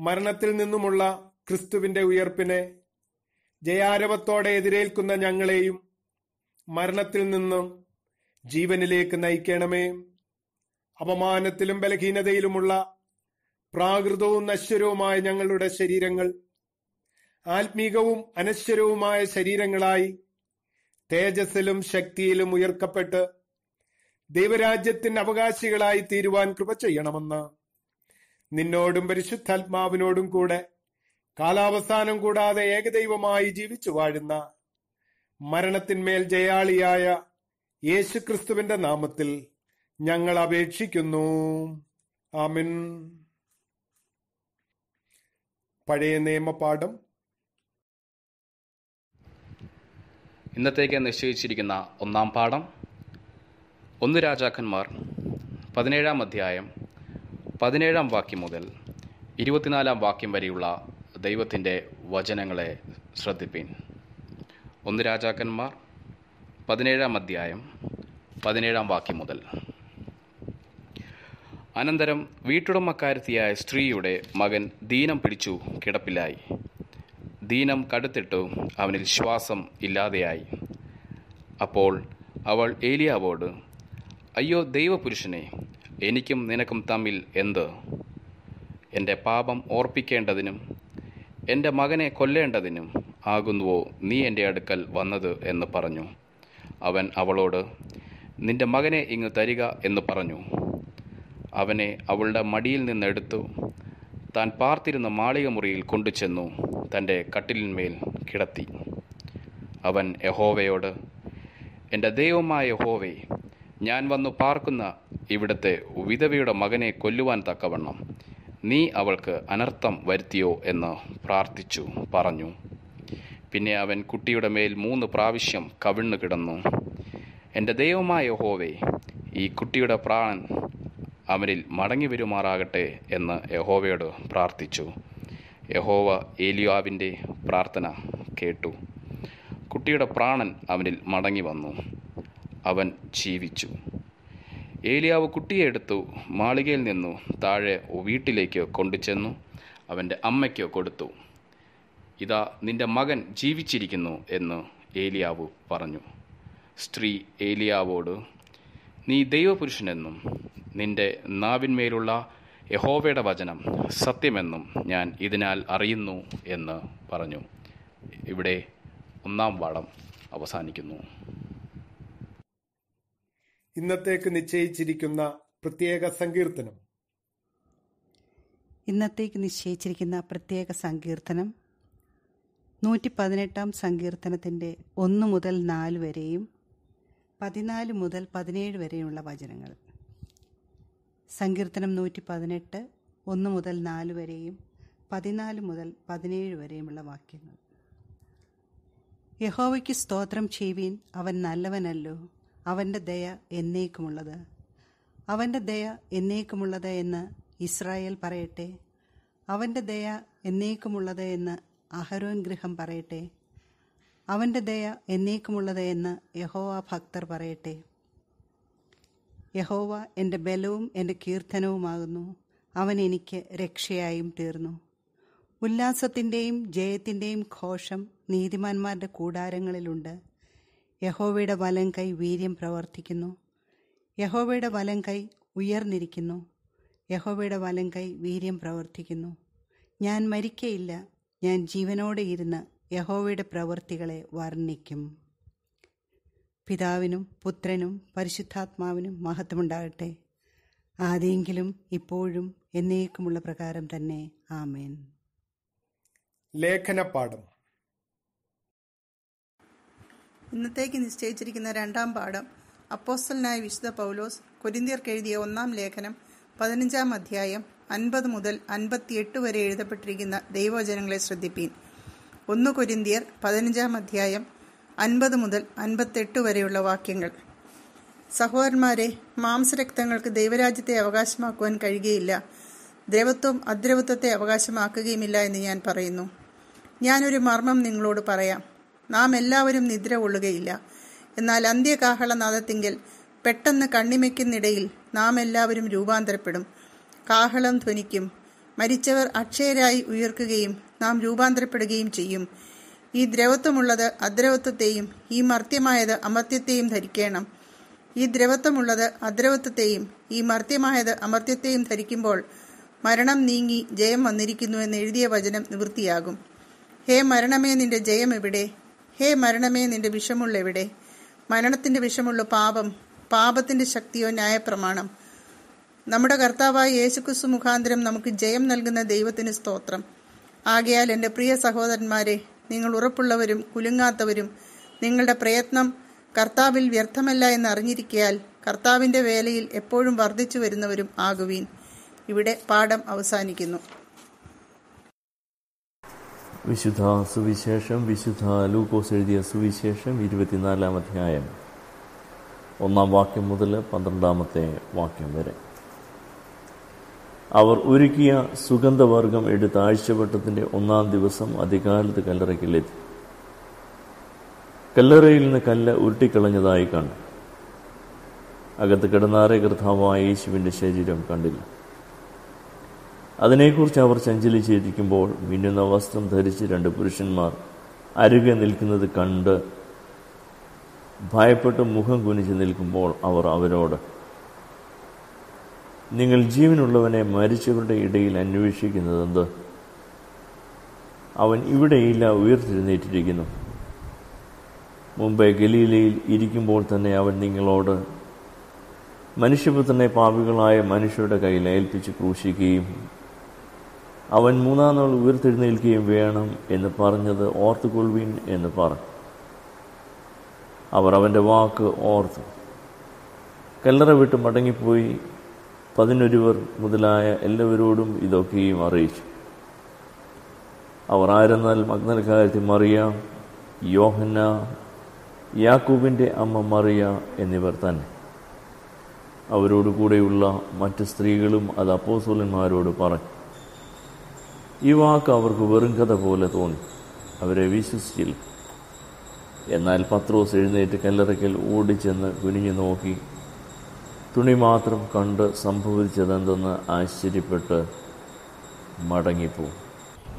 മരണത്തിൽ നിന്നുമുള്ള ക്രിസ്തുവിന്റെ ഉയർപ്പിനെ ജയാരവത്തോടെ എതിരേൽക്കുന്ന ഞങ്ങളെയും മരണത്തിൽ നിന്നും ജീവനിലേക്ക് നയിക്കണമേ അപമാനത്തിലും ബലഹീനതയിലുമുള്ള പ്രാകൃതവും നശ്വരവുമായ ഞങ്ങളുടെ ശരീരങ്ങൾ ആത്മീകവും അനശ്വരവുമായ ശരീരങ്ങളായി തേജസ്സിലും ശക്തിയിലും ഉയർക്കപ്പെട്ട് ദൈവരാജ്യത്തിന്റെ അവകാശികളായി തീരുവാൻ കൃപ ചെയ്യണമെന്ന് നിന്നോടും പരിശുദ്ധാത്മാവിനോടും കൂടെ കാലാവസാനം കൂടാതെ ഏകദൈവമായി ജീവിച്ചു വാഴുന്ന മരണത്തിന്മേൽ ജയാളിയായ യേശുക്രിസ്തുവിന്റെ നാമത്തിൽ ഞങ്ങൾ അപേക്ഷിക്കുന്നു ആമിൻ പഴയ നിയമപാഠം ഇന്നത്തേക്ക് നിശ്ചയിച്ചിരിക്കുന്ന ഒന്നാം പാഠം ഒന്ന് രാജാക്കന്മാർ പതിനേഴാം അധ്യായം പതിനേഴാം വാക്യം മുതൽ ഇരുപത്തിനാലാം വാക്യം വരെയുള്ള ദൈവത്തിൻ്റെ വചനങ്ങളെ ശ്രദ്ധിപ്പീൻ ഒന്ന് രാജാക്കന്മാർ പതിനേഴാം അധ്യായം പതിനേഴാം വാക്യം മുതൽ അനന്തരം വീട്ടുടമക്കാരത്തിയായ സ്ത്രീയുടെ മകൻ ദീനം പിടിച്ചു കിടപ്പിലായി ദീനം കടുത്തിട്ടു അവനിൽ ശ്വാസം ഇല്ലാതെയായി അപ്പോൾ അവൾ ഏലിയാവോട് അയ്യോ ദൈവപുരുഷനെ എനിക്കും നിനക്കും തമ്മിൽ എന്ത് എൻ്റെ പാപം ഓർപ്പിക്കേണ്ടതിനും എൻ്റെ മകനെ കൊല്ലേണ്ടതിനും ആകുന്നുവോ നീ എൻ്റെ അടുക്കൽ വന്നത് എന്ന് പറഞ്ഞു അവൻ അവളോട് നിന്റെ മകനെ ഇങ്ങ് തരിക എന്ന് പറഞ്ഞു അവനെ അവളുടെ മടിയിൽ നിന്നെടുത്തു താൻ പാർത്തിരുന്ന മാളിക മുറിയിൽ കൊണ്ടുചെന്നു തൻ്റെ കട്ടിലിന്മേൽ കിടത്തി അവൻ യഹോവയോട് എൻ്റെ ദൈവമായ യഹോവേ ഞാൻ വന്നു പാർക്കുന്ന ഇവിടുത്തെ വിധവയുടെ മകനെ കൊല്ലുവാൻ തക്കവണ്ണം നീ അവൾക്ക് അനർത്ഥം വരുത്തിയോ എന്ന് പ്രാർത്ഥിച്ചു പറഞ്ഞു പിന്നെ അവൻ കുട്ടിയുടെ മേൽ മൂന്ന് പ്രാവശ്യം കവിണ്ണു കിടന്നു എൻ്റെ ദൈവമായ ഹോവേ ഈ കുട്ടിയുടെ പ്രാണൻ അവനിൽ മടങ്ങി വരുമാറാകട്ടെ എന്ന് യഹോവയോട് പ്രാർത്ഥിച്ചു യഹോവ ഏലിയാവിൻ്റെ പ്രാർത്ഥന കേട്ടു കുട്ടിയുടെ പ്രാണൻ അവനിൽ മടങ്ങി വന്നു അവൻ ജീവിച്ചു ഏലിയാവ് കുട്ടിയെ എടുത്തു മാളികയിൽ നിന്നു താഴെ വീട്ടിലേക്ക് കൊണ്ടുചെന്നു അവൻ്റെ അമ്മയ്ക്ക് കൊടുത്തു ഇതാ നിന്റെ മകൻ ജീവിച്ചിരിക്കുന്നു എന്ന് ഏലിയാവ് പറഞ്ഞു സ്ത്രീ ഏലിയാവോട് നീ ദൈവപുരുഷനെന്നും നിന്റെ നാവിന്മേലുള്ള യഹോവയുടെ വചനം സത്യമെന്നും ഞാൻ ഇതിനാൽ അറിയുന്നു എന്ന് പറഞ്ഞു ഇവിടെ ഒന്നാം വളം അവസാനിക്കുന്നു ഇന്നത്തേക്ക് നിശ്ചയിച്ചിരിക്കുന്ന പ്രത്യേക സങ്കീർത്തനം ഇന്നത്തേക്ക് നിശ്ചയിച്ചിരിക്കുന്ന പ്രത്യേക സങ്കീർത്തനം നൂറ്റി പതിനെട്ടാം സങ്കീർത്തനത്തിൻ്റെ ഒന്ന് മുതൽ നാല് വരെയും പതിനാല് മുതൽ പതിനേഴ് വരെയുള്ള വചനങ്ങൾ സങ്കീർത്തനം നൂറ്റി പതിനെട്ട് ഒന്ന് മുതൽ നാല് വരെയും പതിനാല് മുതൽ പതിനേഴ് വരെയുമുള്ള വാക്യങ്ങൾ യഹോവയ്ക്ക് സ്തോത്രം ചെയ്യുവീൻ അവൻ നല്ലവനല്ലോ അവൻ്റെ ദയ എന്നേക്കുമുള്ളത് അവൻ്റെ ദയ എന്നേക്കുമുള്ളത് എന്ന് ഇസ്രായേൽ പറയട്ടെ അവൻ്റെ ദയ എന്നേക്കുമുള്ളത് എന്ന് അഹരോൻ ഗൃഹം പറയട്ടെ അവൻ്റെ ദയ എന്നേക്കുമുള്ളത് എന്ന് യഹോവ ഭക്തർ പറയട്ടെ യഹോവ എൻ്റെ ബലവും എൻ്റെ കീർത്തനവുമാകുന്നു അവൻ എനിക്ക് രക്ഷയായും തീർന്നു ഉല്ലാസത്തിൻ്റെയും ജയത്തിൻ്റെയും ഘോഷം നീതിമാന്മാരുടെ കൂടാരങ്ങളിലുണ്ട് യഹോവയുടെ വലം കൈ വീര്യം പ്രവർത്തിക്കുന്നു യഹോവയുടെ വലം കൈ ഉയർന്നിരിക്കുന്നു യഹോവയുടെ വലം കൈ വീര്യം പ്രവർത്തിക്കുന്നു ഞാൻ മരിക്കയില്ല ഞാൻ ജീവനോടെ ഇരുന്ന് യഹോവയുടെ പ്രവൃത്തികളെ വർണ്ണിക്കും പിതാവിനും പുത്രനും പരിശുദ്ധാത്മാവിനും മഹത്വമുണ്ടാകട്ടെ ആദ്യെങ്കിലും ഇപ്പോഴും എന്നേക്കുമുള്ള പ്രകാരം തന്നെ ആമേൻ ലേഖനപാഠം ഇന്നത്തേക്ക് നിശ്ചയിച്ചിരിക്കുന്ന രണ്ടാം പാഠം അപ്പോസ്റ്റലിനായ വിശുദ്ധ പൗലോസ് കൊരിന്തിയർക്ക് എഴുതിയ ഒന്നാം ലേഖനം പതിനഞ്ചാം അധ്യായം അൻപത് മുതൽ അൻപത്തിയെട്ട് വരെ എഴുതപ്പെട്ടിരിക്കുന്ന ദൈവജനങ്ങളെ ശ്രദ്ധിപ്പീൻ ഒന്ന് കൊരിന്തിയർ പതിനഞ്ചാം അധ്യായം അൻപത് മുതൽ അൻപത്തെട്ട് വരെയുള്ള വാക്യങ്ങൾ സഹോദരന്മാരെ മാംസരക്തങ്ങൾക്ക് ദൈവരാജ്യത്തെ അവകാശമാക്കുവാൻ കഴിയുകയില്ല ദ്രവത്വം അദ്രവത്വത്തെ അവകാശമാക്കുകയുമില്ല എന്ന് ഞാൻ പറയുന്നു ഞാനൊരു മർമ്മം നിങ്ങളോട് പറയാം നാം എല്ലാവരും നിദ്ര കൊള്ളുകയില്ല എന്നാൽ അന്ത്യകാഹളനാഥത്തിങ്കിൽ പെട്ടെന്ന് കണ്ണിമയ്ക്കുന്നിടയിൽ നാം എല്ലാവരും രൂപാന്തരപ്പെടും കാഹളം ധ്വനിക്കും മരിച്ചവർ അക്ഷയരായി ഉയർക്കുകയും നാം രൂപാന്തരപ്പെടുകയും ചെയ്യും ഈ ദ്രവത്വമുള്ളത് അദ്രവത്വത്തെയും ഈ മർത്യമായത് അമർത്യത്തെയും ധരിക്കണം ഈ ദ്രവത്വമുള്ളത് അദ്രവത്വത്തെയും ഈ മർത്യമായത് അമർത്യത്തെയും ധരിക്കുമ്പോൾ മരണം നീങ്ങി ജയം വന്നിരിക്കുന്നു എന്ന് എഴുതിയ വചനം നിവൃത്തിയാകും ഹേ മരണമേ നിന്റെ ജയം എവിടെ ഹേ മരണമേ നിന്റെ വിഷമുള്ള എവിടെ മരണത്തിന്റെ വിഷമുള്ള പാപം പാപത്തിന്റെ ശക്തിയോ ന്യായപ്രമാണം നമ്മുടെ കർത്താവായ യേശുക്രിസ്തു മുഖാന്തരം നമുക്ക് ജയം നൽകുന്ന ദൈവത്തിന് സ്തോത്രം ആകയാൽ എൻ്റെ പ്രിയ സഹോദരന്മാരെ നിങ്ങൾ ഉറപ്പുള്ളവരും കുലുങ്ങാത്തവരും നിങ്ങളുടെ പ്രയത്നം കർത്താവിൽ വ്യർത്ഥമല്ല എന്ന് അറിഞ്ഞിരിക്കയാൽ കർത്താവിൻ്റെ വേലയിൽ എപ്പോഴും വർദ്ധിച്ചു വരുന്നവരും ആകുവീൻ ഇവിടെ പാഠം അവസാനിക്കുന്നു വിശുദ്ധ സുവിശേഷം വിശുദ്ധ ലൂക്കോസ് എഴുതിയ സുവിശേഷം ഇരുപത്തിനാലാം അധ്യായം ഒന്നാം വാക്യം മുതൽ പന്ത്രണ്ടാമത്തെ വാക്യം വരെ അവർ ഒരുക്കിയ സുഗന്ധവർഗം എടുത്ത് ആഴ്ചവട്ടത്തിൻ്റെ ഒന്നാം ദിവസം അധികാലത്ത് കല്ലറയ്ക്കിലെത്തി കല്ലറയിൽ നിന്ന് കല്ല് ഉരുട്ടിക്കളഞ്ഞതായി കണ്ടു അകത്ത് കിടന്നാറേ കർത്താവായ യേശുവിൻ്റെ ശരീരം കണ്ടില്ല അതിനെക്കുറിച്ച് അവർ ചഞ്ചലിച്ചിരിക്കുമ്പോൾ മിന്നുന്ന വസ്ത്രം ധരിച്ച് രണ്ട് പുരുഷന്മാർ അരുകെ നിൽക്കുന്നത് കണ്ട് ഭയപ്പെട്ട് മുഖം കുനിച്ച് നിൽക്കുമ്പോൾ അവർ അവരോട് നിങ്ങൾ ജീവനുള്ളവനെ മരിച്ചവരുടെ ഇടയിൽ അന്വേഷിക്കുന്നതെന്ത് അവൻ ഇവിടെയില്ല ഉയർത്തിരുന്നേറ്റിരിക്കുന്നു മുമ്പേ ഗലീലയിൽ ഇരിക്കുമ്പോൾ തന്നെ അവൻ നിങ്ങളോട് മനുഷ്യപുത്രനെ പാപികളായ മനുഷ്യരുടെ കയ്യിൽ ഏൽപ്പിച്ച് ക്രൂശിക്കുകയും അവൻ മൂന്നാം നാൾ ഉയർത്തെഴുന്നേൽക്കുകയും വേണം എന്ന് പറഞ്ഞത് ഓർത്തുകൊള്ളുവിൻ എന്ന് പറഞ്ഞു അവർ അവൻ്റെ വാക്ക് ഓർത്തു കല്ലറ വിട്ട് മടങ്ങിപ്പോയി പതിനൊരുവർ മുതലായ എല്ലാവരോടും ഇതൊക്കെയും അറിയിച്ചു അവർ ആരെന്നാൽ മഗ്നൽക്കാരത്തി മറിയ യോഹന്ന യാക്കൂബിൻ്റെ അമ്മ മറിയ എന്നിവർ തന്നെ അവരോട് കൂടെയുള്ള മറ്റ് സ്ത്രീകളും അത് അപ്പോസോലന്മാരോട് പറഞ്ഞു ഈ വാക്ക് അവർക്ക് വെറും കഥ പോലെ തോന്നി അവരെ വിശ്വസിച്ചില്ല എന്നാൽ പത്രോസ് എഴുന്നേറ്റ് കല്ലറയ്ക്കൽ ഓടിച്ചെന്ന് കുനിഞ്ഞു നോക്കി തുണി മാത്രം കണ്ട് സംഭവിച്ചതെന്തെന്ന് ആശ്ചര്യപ്പെട്ട് മടങ്ങിപ്പോവും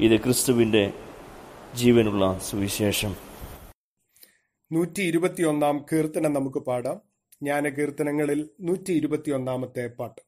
ഇത് ക്രിസ്തുവിൻ്റെ ജീവനുള്ള സുവിശേഷം നൂറ്റി ഇരുപത്തിയൊന്നാം കീർത്തനം നമുക്ക് പാടാം കീർത്തനങ്ങളിൽ നൂറ്റി ഇരുപത്തിയൊന്നാമത്തെ പാട്ട്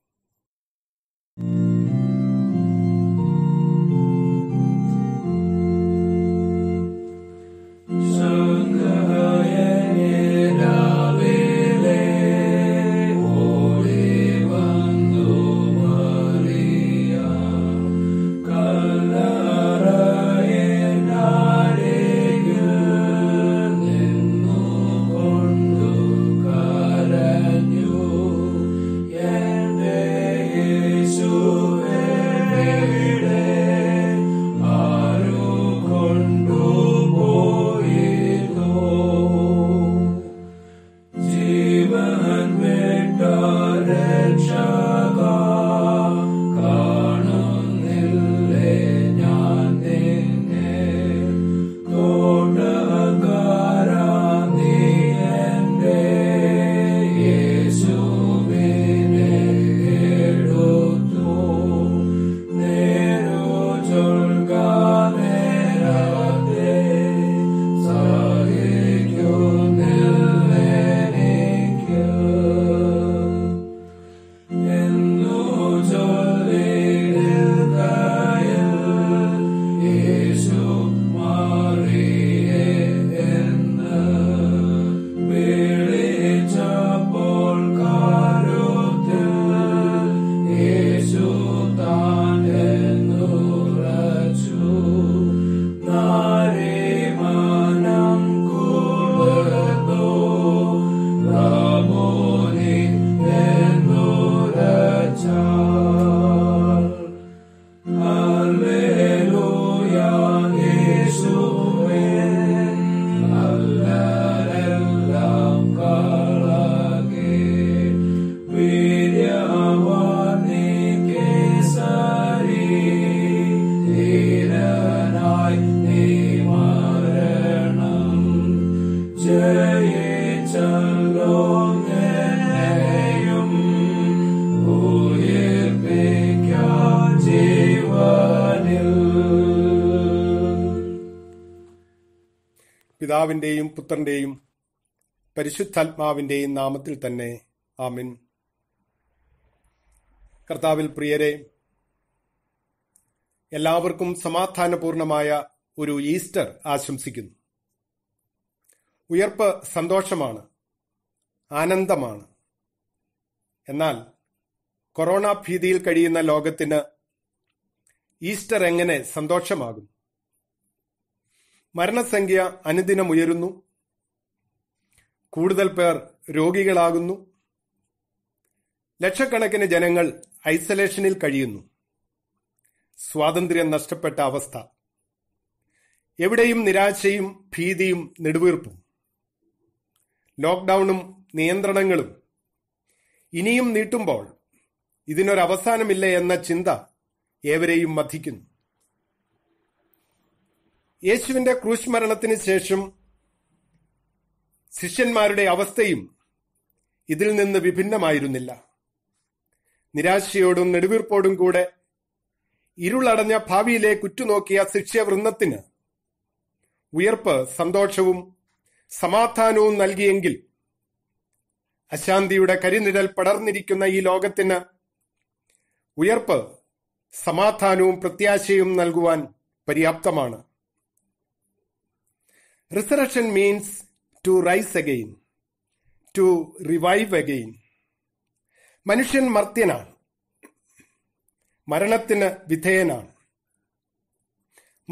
പിതാവിന്റെയും പുത്രന്റെയും പരിശുദ്ധാത്മാവിന്റെയും നാമത്തിൽ തന്നെ ആമിൻ കർത്താവിൽ പ്രിയരെ എല്ലാവർക്കും സമാധാനപൂർണമായ ഒരു ഈസ്റ്റർ ആശംസിക്കുന്നു ഉയർപ്പ് സന്തോഷമാണ് ആനന്ദമാണ് എന്നാൽ കൊറോണ ഭീതിയിൽ കഴിയുന്ന ലോകത്തിന് ഈസ്റ്റർ എങ്ങനെ സന്തോഷമാകും മരണസംഖ്യ അനുദിനം ഉയരുന്നു കൂടുതൽ പേർ രോഗികളാകുന്നു ലക്ഷക്കണക്കിന് ജനങ്ങൾ ഐസൊലേഷനിൽ കഴിയുന്നു സ്വാതന്ത്ര്യം നഷ്ടപ്പെട്ട അവസ്ഥ എവിടെയും നിരാശയും ഭീതിയും നെടുവീർപ്പും ലോക്ക്ഡൌണും നിയന്ത്രണങ്ങളും ഇനിയും നീട്ടുമ്പോൾ ഇതിനൊരവസാനമില്ല എന്ന ചിന്ത ഏവരെയും മഥിക്കുന്നു യേശുവിന്റെ ക്രൂശ്മരണത്തിന് ശേഷം ശിഷ്യന്മാരുടെ അവസ്ഥയും ഇതിൽ നിന്ന് വിഭിന്നമായിരുന്നില്ല നിരാശയോടും നെടുവീർപ്പോടും കൂടെ ഇരുളടഞ്ഞ ഭാവിയിലേക്ക് ഉറ്റുനോക്കിയ ശിക്ഷ്യവൃന്ദത്തിന് ഉയർപ്പ് സന്തോഷവും സമാധാനവും നൽകിയെങ്കിൽ അശാന്തിയുടെ കരിനിഴൽ പടർന്നിരിക്കുന്ന ഈ ലോകത്തിന് ഉയർപ്പ് സമാധാനവും പ്രത്യാശയും നൽകുവാൻ പര്യാപ്തമാണ് resurrection means to rise again to revive again മനുഷ്യൻ മർത്യനാണ് മരണത്തിന് വിധേയനാണ്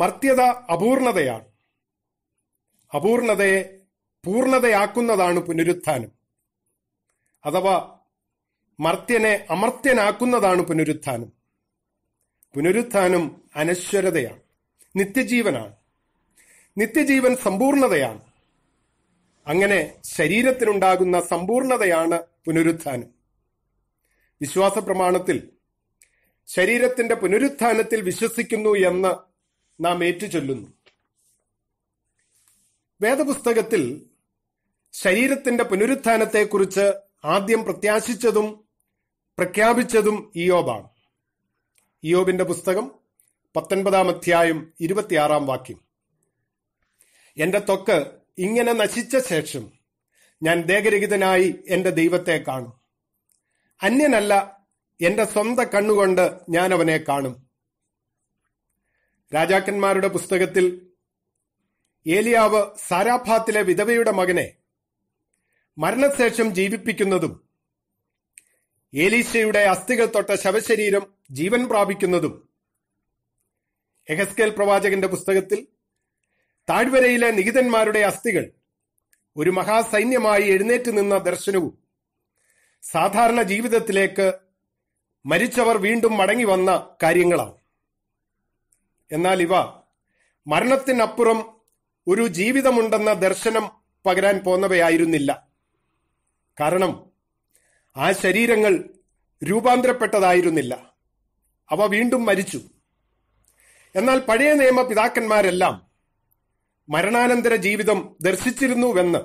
മർത്യത അപൂർണതയാണ് അപൂർണതയെ പൂർണതയാക്കുന്നതാണ് പുനരുത്ഥാനം അഥവാ മർത്യനെ അമർത്യനാക്കുന്നതാണ് പുനരുത്ഥാനം പുനരുത്ഥാനം അനശ്വരതയാണ് നിത്യജീവനാണ് നിത്യജീവൻ സമ്പൂർണതയാണ് അങ്ങനെ ശരീരത്തിനുണ്ടാകുന്ന സമ്പൂർണതയാണ് പുനരുത്ഥാനം വിശ്വാസ പ്രമാണത്തിൽ ശരീരത്തിന്റെ പുനരുത്ഥാനത്തിൽ വിശ്വസിക്കുന്നു എന്ന് നാം ഏറ്റുചൊല്ലുന്നു വേദപുസ്തകത്തിൽ ശരീരത്തിന്റെ പുനരുത്ഥാനത്തെക്കുറിച്ച് ആദ്യം പ്രത്യാശിച്ചതും പ്രഖ്യാപിച്ചതും ഇയോബാണ് ഇയോബിന്റെ പുസ്തകം പത്തൊൻപതാം അധ്യായം ഇരുപത്തിയാറാം വാക്യം എന്റെ തൊക്ക് ഇങ്ങനെ നശിച്ച ശേഷം ഞാൻ ദേഹരഹിതനായി എന്റെ ദൈവത്തെ കാണും അന്യനല്ല എന്റെ സ്വന്തം കണ്ണുകൊണ്ട് ഞാൻ അവനെ കാണും രാജാക്കന്മാരുടെ പുസ്തകത്തിൽ ഏലിയാവ് സാരാഭാത്തിലെ വിധവയുടെ മകനെ മരണശേഷം ജീവിപ്പിക്കുന്നതും ഏലീശയുടെ അസ്ഥികൾ തൊട്ട ശവശരീരം ജീവൻ പ്രാപിക്കുന്നതും എഹസ്കേൽ പ്രവാചകന്റെ പുസ്തകത്തിൽ താഴ്വരയിലെ നിഹിതന്മാരുടെ അസ്ഥികൾ ഒരു മഹാസൈന്യമായി എഴുന്നേറ്റ് നിന്ന ദർശനവും സാധാരണ ജീവിതത്തിലേക്ക് മരിച്ചവർ വീണ്ടും മടങ്ങി വന്ന കാര്യങ്ങളാണ് എന്നാൽ ഇവ മരണത്തിനപ്പുറം ഒരു ജീവിതമുണ്ടെന്ന ദർശനം പകരാൻ പോന്നവയായിരുന്നില്ല കാരണം ആ ശരീരങ്ങൾ രൂപാന്തരപ്പെട്ടതായിരുന്നില്ല അവ വീണ്ടും മരിച്ചു എന്നാൽ പഴയ നിയമ പിതാക്കന്മാരെല്ലാം മരണാനന്തര ജീവിതം ദർശിച്ചിരുന്നുവെന്ന്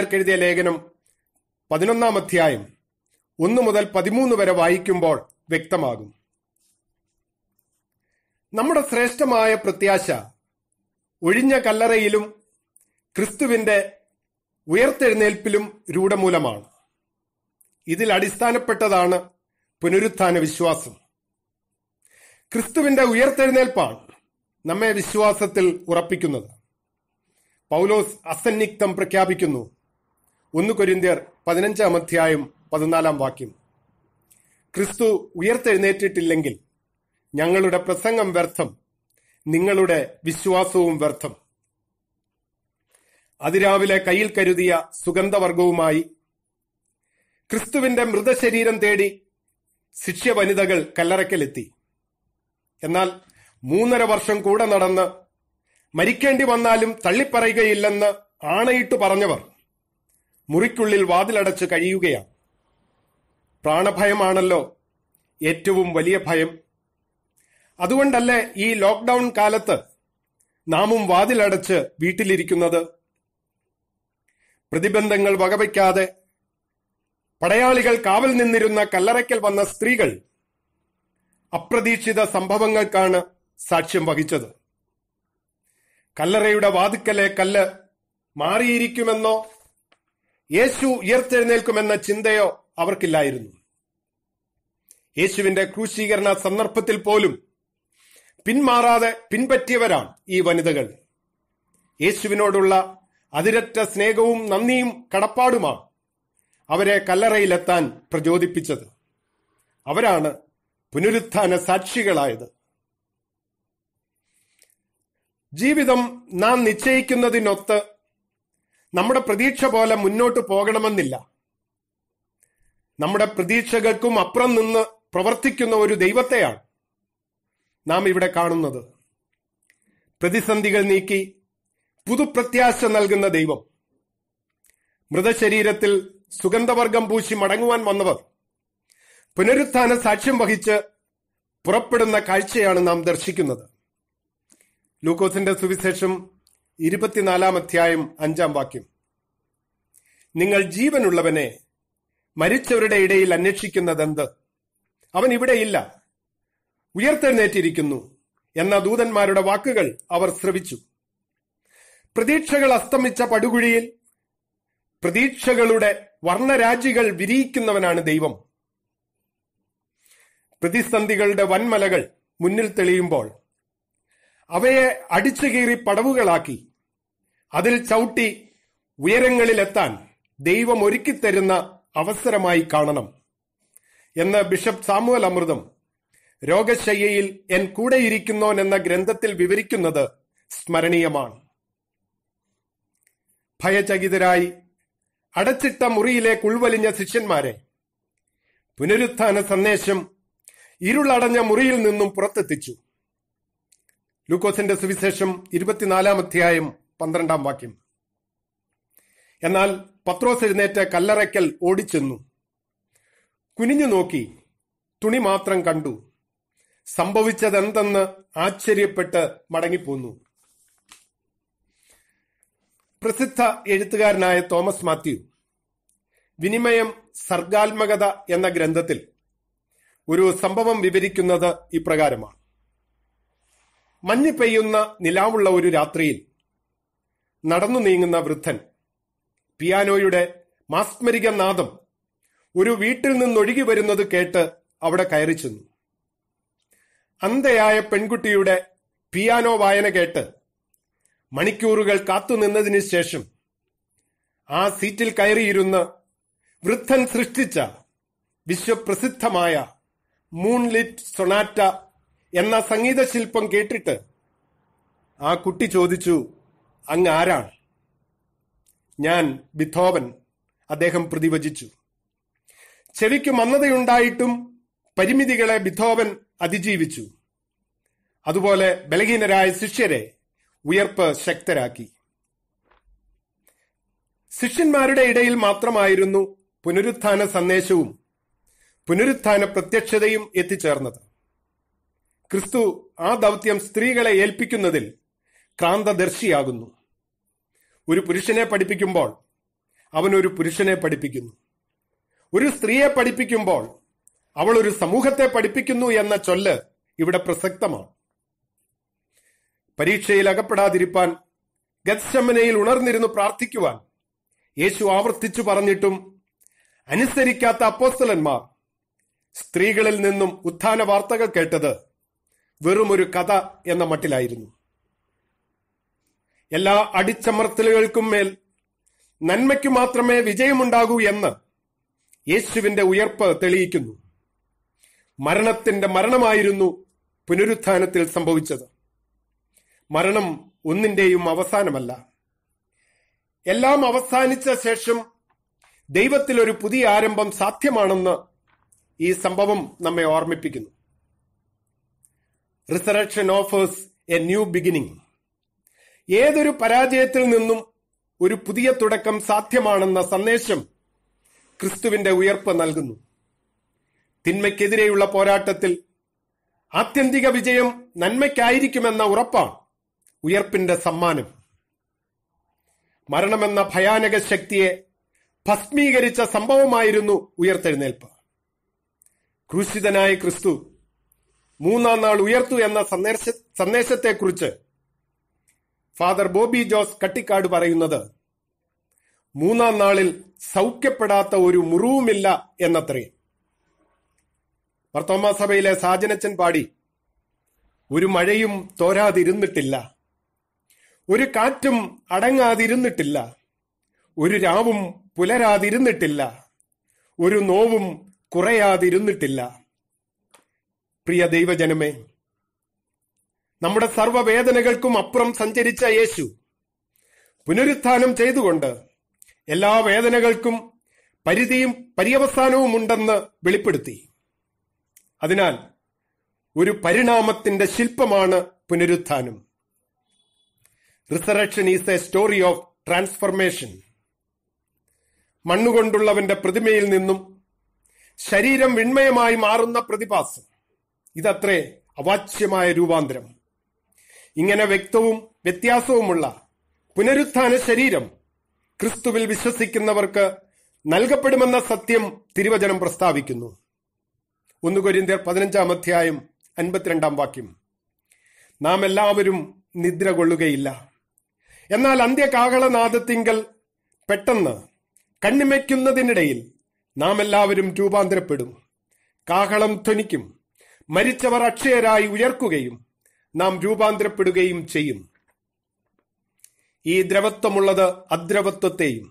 എഴുതിയ ലേഖനം പതിനൊന്നാം അധ്യായം ഒന്ന് മുതൽ പതിമൂന്ന് വരെ വായിക്കുമ്പോൾ വ്യക്തമാകും നമ്മുടെ ശ്രേഷ്ഠമായ പ്രത്യാശ ഒഴിഞ്ഞ കല്ലറയിലും ക്രിസ്തുവിന്റെ ഉയർത്തെഴുന്നേൽപ്പിലും രൂഢമൂലമാണ് ഇതിൽ അടിസ്ഥാനപ്പെട്ടതാണ് പുനരുത്ഥാന വിശ്വാസം ക്രിസ്തുവിന്റെ ഉയർത്തെഴുന്നേൽപ്പാണ് നമ്മെ വിശ്വാസത്തിൽ ഉറപ്പിക്കുന്നത് പൗലോസ് അസന്നിഗ്ധം പ്രഖ്യാപിക്കുന്നു ഒന്ന് കൊരിന്തിയർ പതിനഞ്ചാം അധ്യായം പതിനാലാം വാക്യം ക്രിസ്തു ഉയർത്തെഴുന്നേറ്റിട്ടില്ലെങ്കിൽ ഞങ്ങളുടെ പ്രസംഗം വ്യർത്ഥം നിങ്ങളുടെ വിശ്വാസവും വ്യർത്ഥം അതിരാവിലെ കയ്യിൽ കരുതിയ സുഗന്ധവർഗവുമായി ക്രിസ്തുവിന്റെ മൃതശരീരം തേടി ശിഷ്യ വനിതകൾ കല്ലറക്കലെത്തി എന്നാൽ മൂന്നര വർഷം കൂടെ നടന്ന് മരിക്കേണ്ടി വന്നാലും തള്ളിപ്പറയുകയില്ലെന്ന് ആണയിട്ട് പറഞ്ഞവർ മുറിക്കുള്ളിൽ വാതിലടച്ച് കഴിയുകയാണ് പ്രാണഭയമാണല്ലോ ഏറ്റവും വലിയ ഭയം അതുകൊണ്ടല്ലേ ഈ ലോക്ക്ഡൌൺ കാലത്ത് നാമും വാതിലടച്ച് വീട്ടിലിരിക്കുന്നത് പ്രതിബന്ധങ്ങൾ വകവയ്ക്കാതെ പടയാളികൾ കാവൽ നിന്നിരുന്ന കല്ലറയ്ക്കൽ വന്ന സ്ത്രീകൾ അപ്രതീക്ഷിത സംഭവങ്ങൾക്കാണ് സാക്ഷ്യം വഹിച്ചത് കല്ലറയുടെ വാതുക്കലെ കല്ല് മാറിയിരിക്കുമെന്നോ യേശു ഉയർത്തെഴുന്നേൽക്കുമെന്ന ചിന്തയോ അവർക്കില്ലായിരുന്നു യേശുവിന്റെ ക്രൂശീകരണ സന്ദർഭത്തിൽ പോലും പിന്മാറാതെ പിൻപറ്റിയവരാണ് ഈ വനിതകൾ യേശുവിനോടുള്ള അതിരറ്റ സ്നേഹവും നന്ദിയും കടപ്പാടുമാണ് അവരെ കല്ലറയിലെത്താൻ പ്രചോദിപ്പിച്ചത് അവരാണ് പുനരുത്ഥാന സാക്ഷികളായത് ജീവിതം നാം നിശ്ചയിക്കുന്നതിനൊത്ത് നമ്മുടെ പ്രതീക്ഷ പോലെ മുന്നോട്ട് പോകണമെന്നില്ല നമ്മുടെ പ്രതീക്ഷകൾക്കും അപ്പുറം നിന്ന് പ്രവർത്തിക്കുന്ന ഒരു ദൈവത്തെയാണ് നാം ഇവിടെ കാണുന്നത് പ്രതിസന്ധികൾ നീക്കി പുതുപ്രത്യാശ നൽകുന്ന ദൈവം മൃതശരീരത്തിൽ സുഗന്ധവർഗം പൂശി മടങ്ങുവാൻ വന്നവർ പുനരുത്ഥാന സാക്ഷ്യം വഹിച്ച് പുറപ്പെടുന്ന കാഴ്ചയാണ് നാം ദർശിക്കുന്നത് ലൂക്കോസിന്റെ സുവിശേഷം ഇരുപത്തിനാലാം അധ്യായം അഞ്ചാം വാക്യം നിങ്ങൾ ജീവനുള്ളവനെ മരിച്ചവരുടെ ഇടയിൽ അന്വേഷിക്കുന്നതെന്ത് അവൻ ഇവിടെയില്ല ഉയർത്തെഴുന്നേറ്റിരിക്കുന്നു എന്ന ദൂതന്മാരുടെ വാക്കുകൾ അവർ ശ്രവിച്ചു പ്രതീക്ഷകൾ അസ്തമിച്ച പടുകുഴിയിൽ പ്രതീക്ഷകളുടെ വർണ്ണരാജികൾ വിരിയിക്കുന്നവനാണ് ദൈവം പ്രതിസന്ധികളുടെ വൻമലകൾ മുന്നിൽ തെളിയുമ്പോൾ അവയെ അടിച്ചു കീറി പടവുകളാക്കി അതിൽ ചവിട്ടി ഉയരങ്ങളിലെത്താൻ ദൈവം ഒരുക്കിത്തരുന്ന അവസരമായി കാണണം എന്ന് ബിഷപ്പ് സാമുവൽ അമൃതം രോഗശയ്യയിൽ എൻ കൂടെയിരിക്കുന്നോൻ എന്ന ഗ്രന്ഥത്തിൽ വിവരിക്കുന്നത് സ്മരണീയമാണ് ഭയചകിതരായി അടച്ചിട്ട മുറിയിലെ കുൾവലിഞ്ഞ ശിഷ്യന്മാരെ പുനരുത്ഥാന സന്ദേശം ഇരുളടഞ്ഞ മുറിയിൽ നിന്നും പുറത്തെത്തിച്ചു ലൂക്കോസിന്റെ സുവിശേഷം ഇരുപത്തിനാലാം അധ്യായം പന്ത്രണ്ടാം വാക്യം എന്നാൽ പത്രോസ് എഴുന്നേറ്റ് കല്ലറയ്ക്കൽ ഓടിച്ചെന്നു കുനിഞ്ഞു നോക്കി തുണി മാത്രം കണ്ടു സംഭവിച്ചതെന്തെന്ന് ആശ്ചര്യപ്പെട്ട് മടങ്ങിപ്പോന്നു പ്രസിദ്ധ എഴുത്തുകാരനായ തോമസ് മാത്യു വിനിമയം സർഗാത്മകത എന്ന ഗ്രന്ഥത്തിൽ ഒരു സംഭവം വിവരിക്കുന്നത് ഇപ്രകാരമാണ് മഞ്ഞ് പെയ്യുന്ന നിലാവുള്ള ഒരു രാത്രിയിൽ നടന്നു നീങ്ങുന്ന വൃദ്ധൻ പിയാനോയുടെ മാസ്മരിക നാദം ഒരു വീട്ടിൽ നിന്നൊഴുകി വരുന്നത് കേട്ട് അവിടെ കയറി ചെന്നു അന്ധയായ പെൺകുട്ടിയുടെ പിയാനോ വായന കേട്ട് മണിക്കൂറുകൾ കാത്തുനിന്നതിന് ശേഷം ആ സീറ്റിൽ കയറിയിരുന്ന് വൃദ്ധൻ സൃഷ്ടിച്ച വിശ്വപ്രസിദ്ധമായ മൂൺലിറ്റ് സൊണാറ്റ എന്ന സംഗീത ശില്പം കേട്ടിട്ട് ആ കുട്ടി ചോദിച്ചു അങ്ങ് ആരാണ് ഞാൻ വിധോവൻ അദ്ദേഹം പ്രതിവചിച്ചു ചെവിക്ക് മന്ദതയുണ്ടായിട്ടും പരിമിതികളെ വിധോവൻ അതിജീവിച്ചു അതുപോലെ ബലഹീനരായ ശിഷ്യരെ ഉയർപ്പ് ശക്തരാക്കി ശിഷ്യന്മാരുടെ ഇടയിൽ മാത്രമായിരുന്നു പുനരുത്ഥാന സന്ദേശവും പുനരുത്ഥാന പ്രത്യക്ഷതയും എത്തിച്ചേർന്നത് ക്രിസ്തു ആ ദൗത്യം സ്ത്രീകളെ ഏൽപ്പിക്കുന്നതിൽ ക്രാന്തദർശിയാകുന്നു ഒരു പുരുഷനെ പഠിപ്പിക്കുമ്പോൾ അവൻ ഒരു പുരുഷനെ പഠിപ്പിക്കുന്നു ഒരു സ്ത്രീയെ പഠിപ്പിക്കുമ്പോൾ അവൾ ഒരു സമൂഹത്തെ പഠിപ്പിക്കുന്നു എന്ന ചൊല്ല് ഇവിടെ പ്രസക്തമാണ് പരീക്ഷയിൽ അകപ്പെടാതിരിപ്പാൻ ഗത്ശമനയിൽ ഉണർന്നിരുന്നു പ്രാർത്ഥിക്കുവാൻ യേശു ആവർത്തിച്ചു പറഞ്ഞിട്ടും അനുസരിക്കാത്ത അപ്പോസ്തലന്മാർ സ്ത്രീകളിൽ നിന്നും ഉത്ഥാന വാർത്തകൾ കേട്ടത് വെറുമൊരു കഥ എന്ന മട്ടിലായിരുന്നു എല്ലാ അടിച്ചമർത്തലുകൾക്കും മേൽ നന്മയ്ക്കു മാത്രമേ വിജയമുണ്ടാകൂ എന്ന് യേശുവിന്റെ ഉയർപ്പ് തെളിയിക്കുന്നു മരണത്തിന്റെ മരണമായിരുന്നു പുനരുത്ഥാനത്തിൽ സംഭവിച്ചത് മരണം ഒന്നിന്റെയും അവസാനമല്ല എല്ലാം അവസാനിച്ച ശേഷം ദൈവത്തിൽ ഒരു പുതിയ ആരംഭം സാധ്യമാണെന്ന് ഈ സംഭവം നമ്മെ ഓർമ്മിപ്പിക്കുന്നു resurrection offers a new beginning ഏതൊരു പരാജയത്തിൽ നിന്നും ഒരു പുതിയ തുടക്കം സാധ്യമാണെന്ന സന്ദേശം ക്രിസ്തുവിന്റെ ഉയർപ്പ് നൽകുന്നു തിന്മയ്ക്കെതിരെയുള്ള പോരാട്ടത്തിൽ ആത്യന്തിക വിജയം നന്മയ്ക്കായിരിക്കുമെന്ന ഉറപ്പാണ് ഉയർപ്പിന്റെ സമ്മാനം മരണമെന്ന ഭയാനക ശക്തിയെ ഭസ്മീകരിച്ച സംഭവമായിരുന്നു ഉയർത്തെഴുന്നേൽപ്പ് ക്രൂശിതനായ ക്രിസ്തു മൂന്നാം നാൾ ഉയർത്തു എന്ന സന്ദേശ സന്ദേശത്തെക്കുറിച്ച് ഫാദർ ബോബി ജോസ് കട്ടിക്കാട് പറയുന്നത് മൂന്നാം നാളിൽ സൗഖ്യപ്പെടാത്ത ഒരു മുറിവുമില്ല എന്നത്രേ മർത്തോമാ സഭയിലെ സാജനച്ചൻ പാടി ഒരു മഴയും തോരാതിരുന്നിട്ടില്ല ഒരു കാറ്റും അടങ്ങാതിരുന്നിട്ടില്ല ഒരു രാവും പുലരാതിരുന്നിട്ടില്ല ഒരു നോവും കുറയാതിരുന്നിട്ടില്ല പ്രിയ ദൈവജനമേ നമ്മുടെ സർവ്വവേദനകൾക്കും അപ്പുറം സഞ്ചരിച്ച യേശു പുനരുത്ഥാനം ചെയ്തുകൊണ്ട് എല്ലാ വേദനകൾക്കും പരിധിയും പര്യവസാനവും ഉണ്ടെന്ന് വെളിപ്പെടുത്തി അതിനാൽ ഒരു പരിണാമത്തിന്റെ ശില്പമാണ് പുനരുത്ഥാനം resurrection is a story of transformation മണ്ണുകൊണ്ടുള്ളവന്റെ പ്രതിമയിൽ നിന്നും ശരീരം വിൺമയമായി മാറുന്ന പ്രതിഭാസം ഇതത്രേ അവാച്യമായ രൂപാന്തരം ഇങ്ങനെ വ്യക്തവും വ്യത്യാസവുമുള്ള പുനരുത്ഥാന ശരീരം ക്രിസ്തുവിൽ വിശ്വസിക്കുന്നവർക്ക് നൽകപ്പെടുമെന്ന സത്യം തിരുവചനം പ്രസ്താവിക്കുന്നു ഒന്ന് പതിനഞ്ചാം അധ്യായം അൻപത്തിരണ്ടാം വാക്യം നാം എല്ലാവരും നിദ്ര കൊള്ളുകയില്ല എന്നാൽ അന്ത്യകാഹളനാദത്തിങ്കൽ പെട്ടെന്ന് കണ്ണിമയ്ക്കുന്നതിനിടയിൽ നാം എല്ലാവരും രൂപാന്തരപ്പെടും കാഹളം ധ്വനിക്കും മരിച്ചവർ അക്ഷയരായി ഉയർക്കുകയും നാം രൂപാന്തരപ്പെടുകയും ചെയ്യും ഈ ദ്രവത്വമുള്ളത് അദ്രവത്വത്തെയും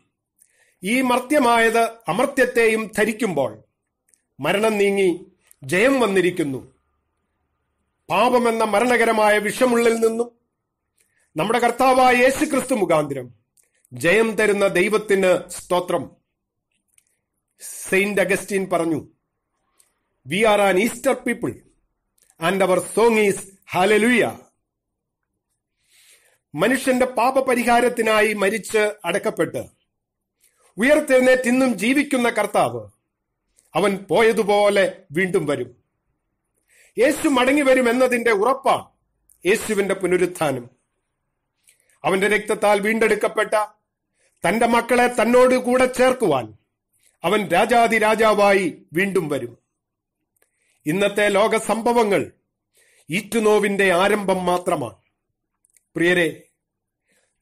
ഈ മർത്യമായത് അമർത്യത്തെയും ധരിക്കുമ്പോൾ മരണം നീങ്ങി ജയം വന്നിരിക്കുന്നു പാപമെന്ന മരണകരമായ വിഷമുള്ളിൽ നിന്നും നമ്മുടെ കർത്താവായ യേശു ക്രിസ്തു മുഖാന്തിരം ജയം തരുന്ന ദൈവത്തിന് സ്തോത്രം സെയിന്റ് അഗസ്റ്റീൻ പറഞ്ഞു we are an Easter people and our song is hallelujah മനുഷ്യന്റെ പാപപരിഹാരത്തിനായി മരിച്ച് അടക്കപ്പെട്ട് ഉയർത്തെഴുന്നേറ്റ് ഇന്നും ജീവിക്കുന്ന കർത്താവ് അവൻ പോയതുപോലെ വീണ്ടും വരും യേശു മടങ്ങി വരും എന്നതിന്റെ ഉറപ്പാണ് യേശുവിന്റെ പുനരുത്ഥാനം അവന്റെ രക്തത്താൽ വീണ്ടെടുക്കപ്പെട്ട തന്റെ മക്കളെ തന്നോട് കൂടെ ചേർക്കുവാൻ അവൻ രാജാതി രാജാവായി വീണ്ടും വരും ഇന്നത്തെ ലോക സംഭവങ്ങൾ ഈറ്റുനോവിന്റെ ആരംഭം മാത്രമാണ് പ്രിയരെ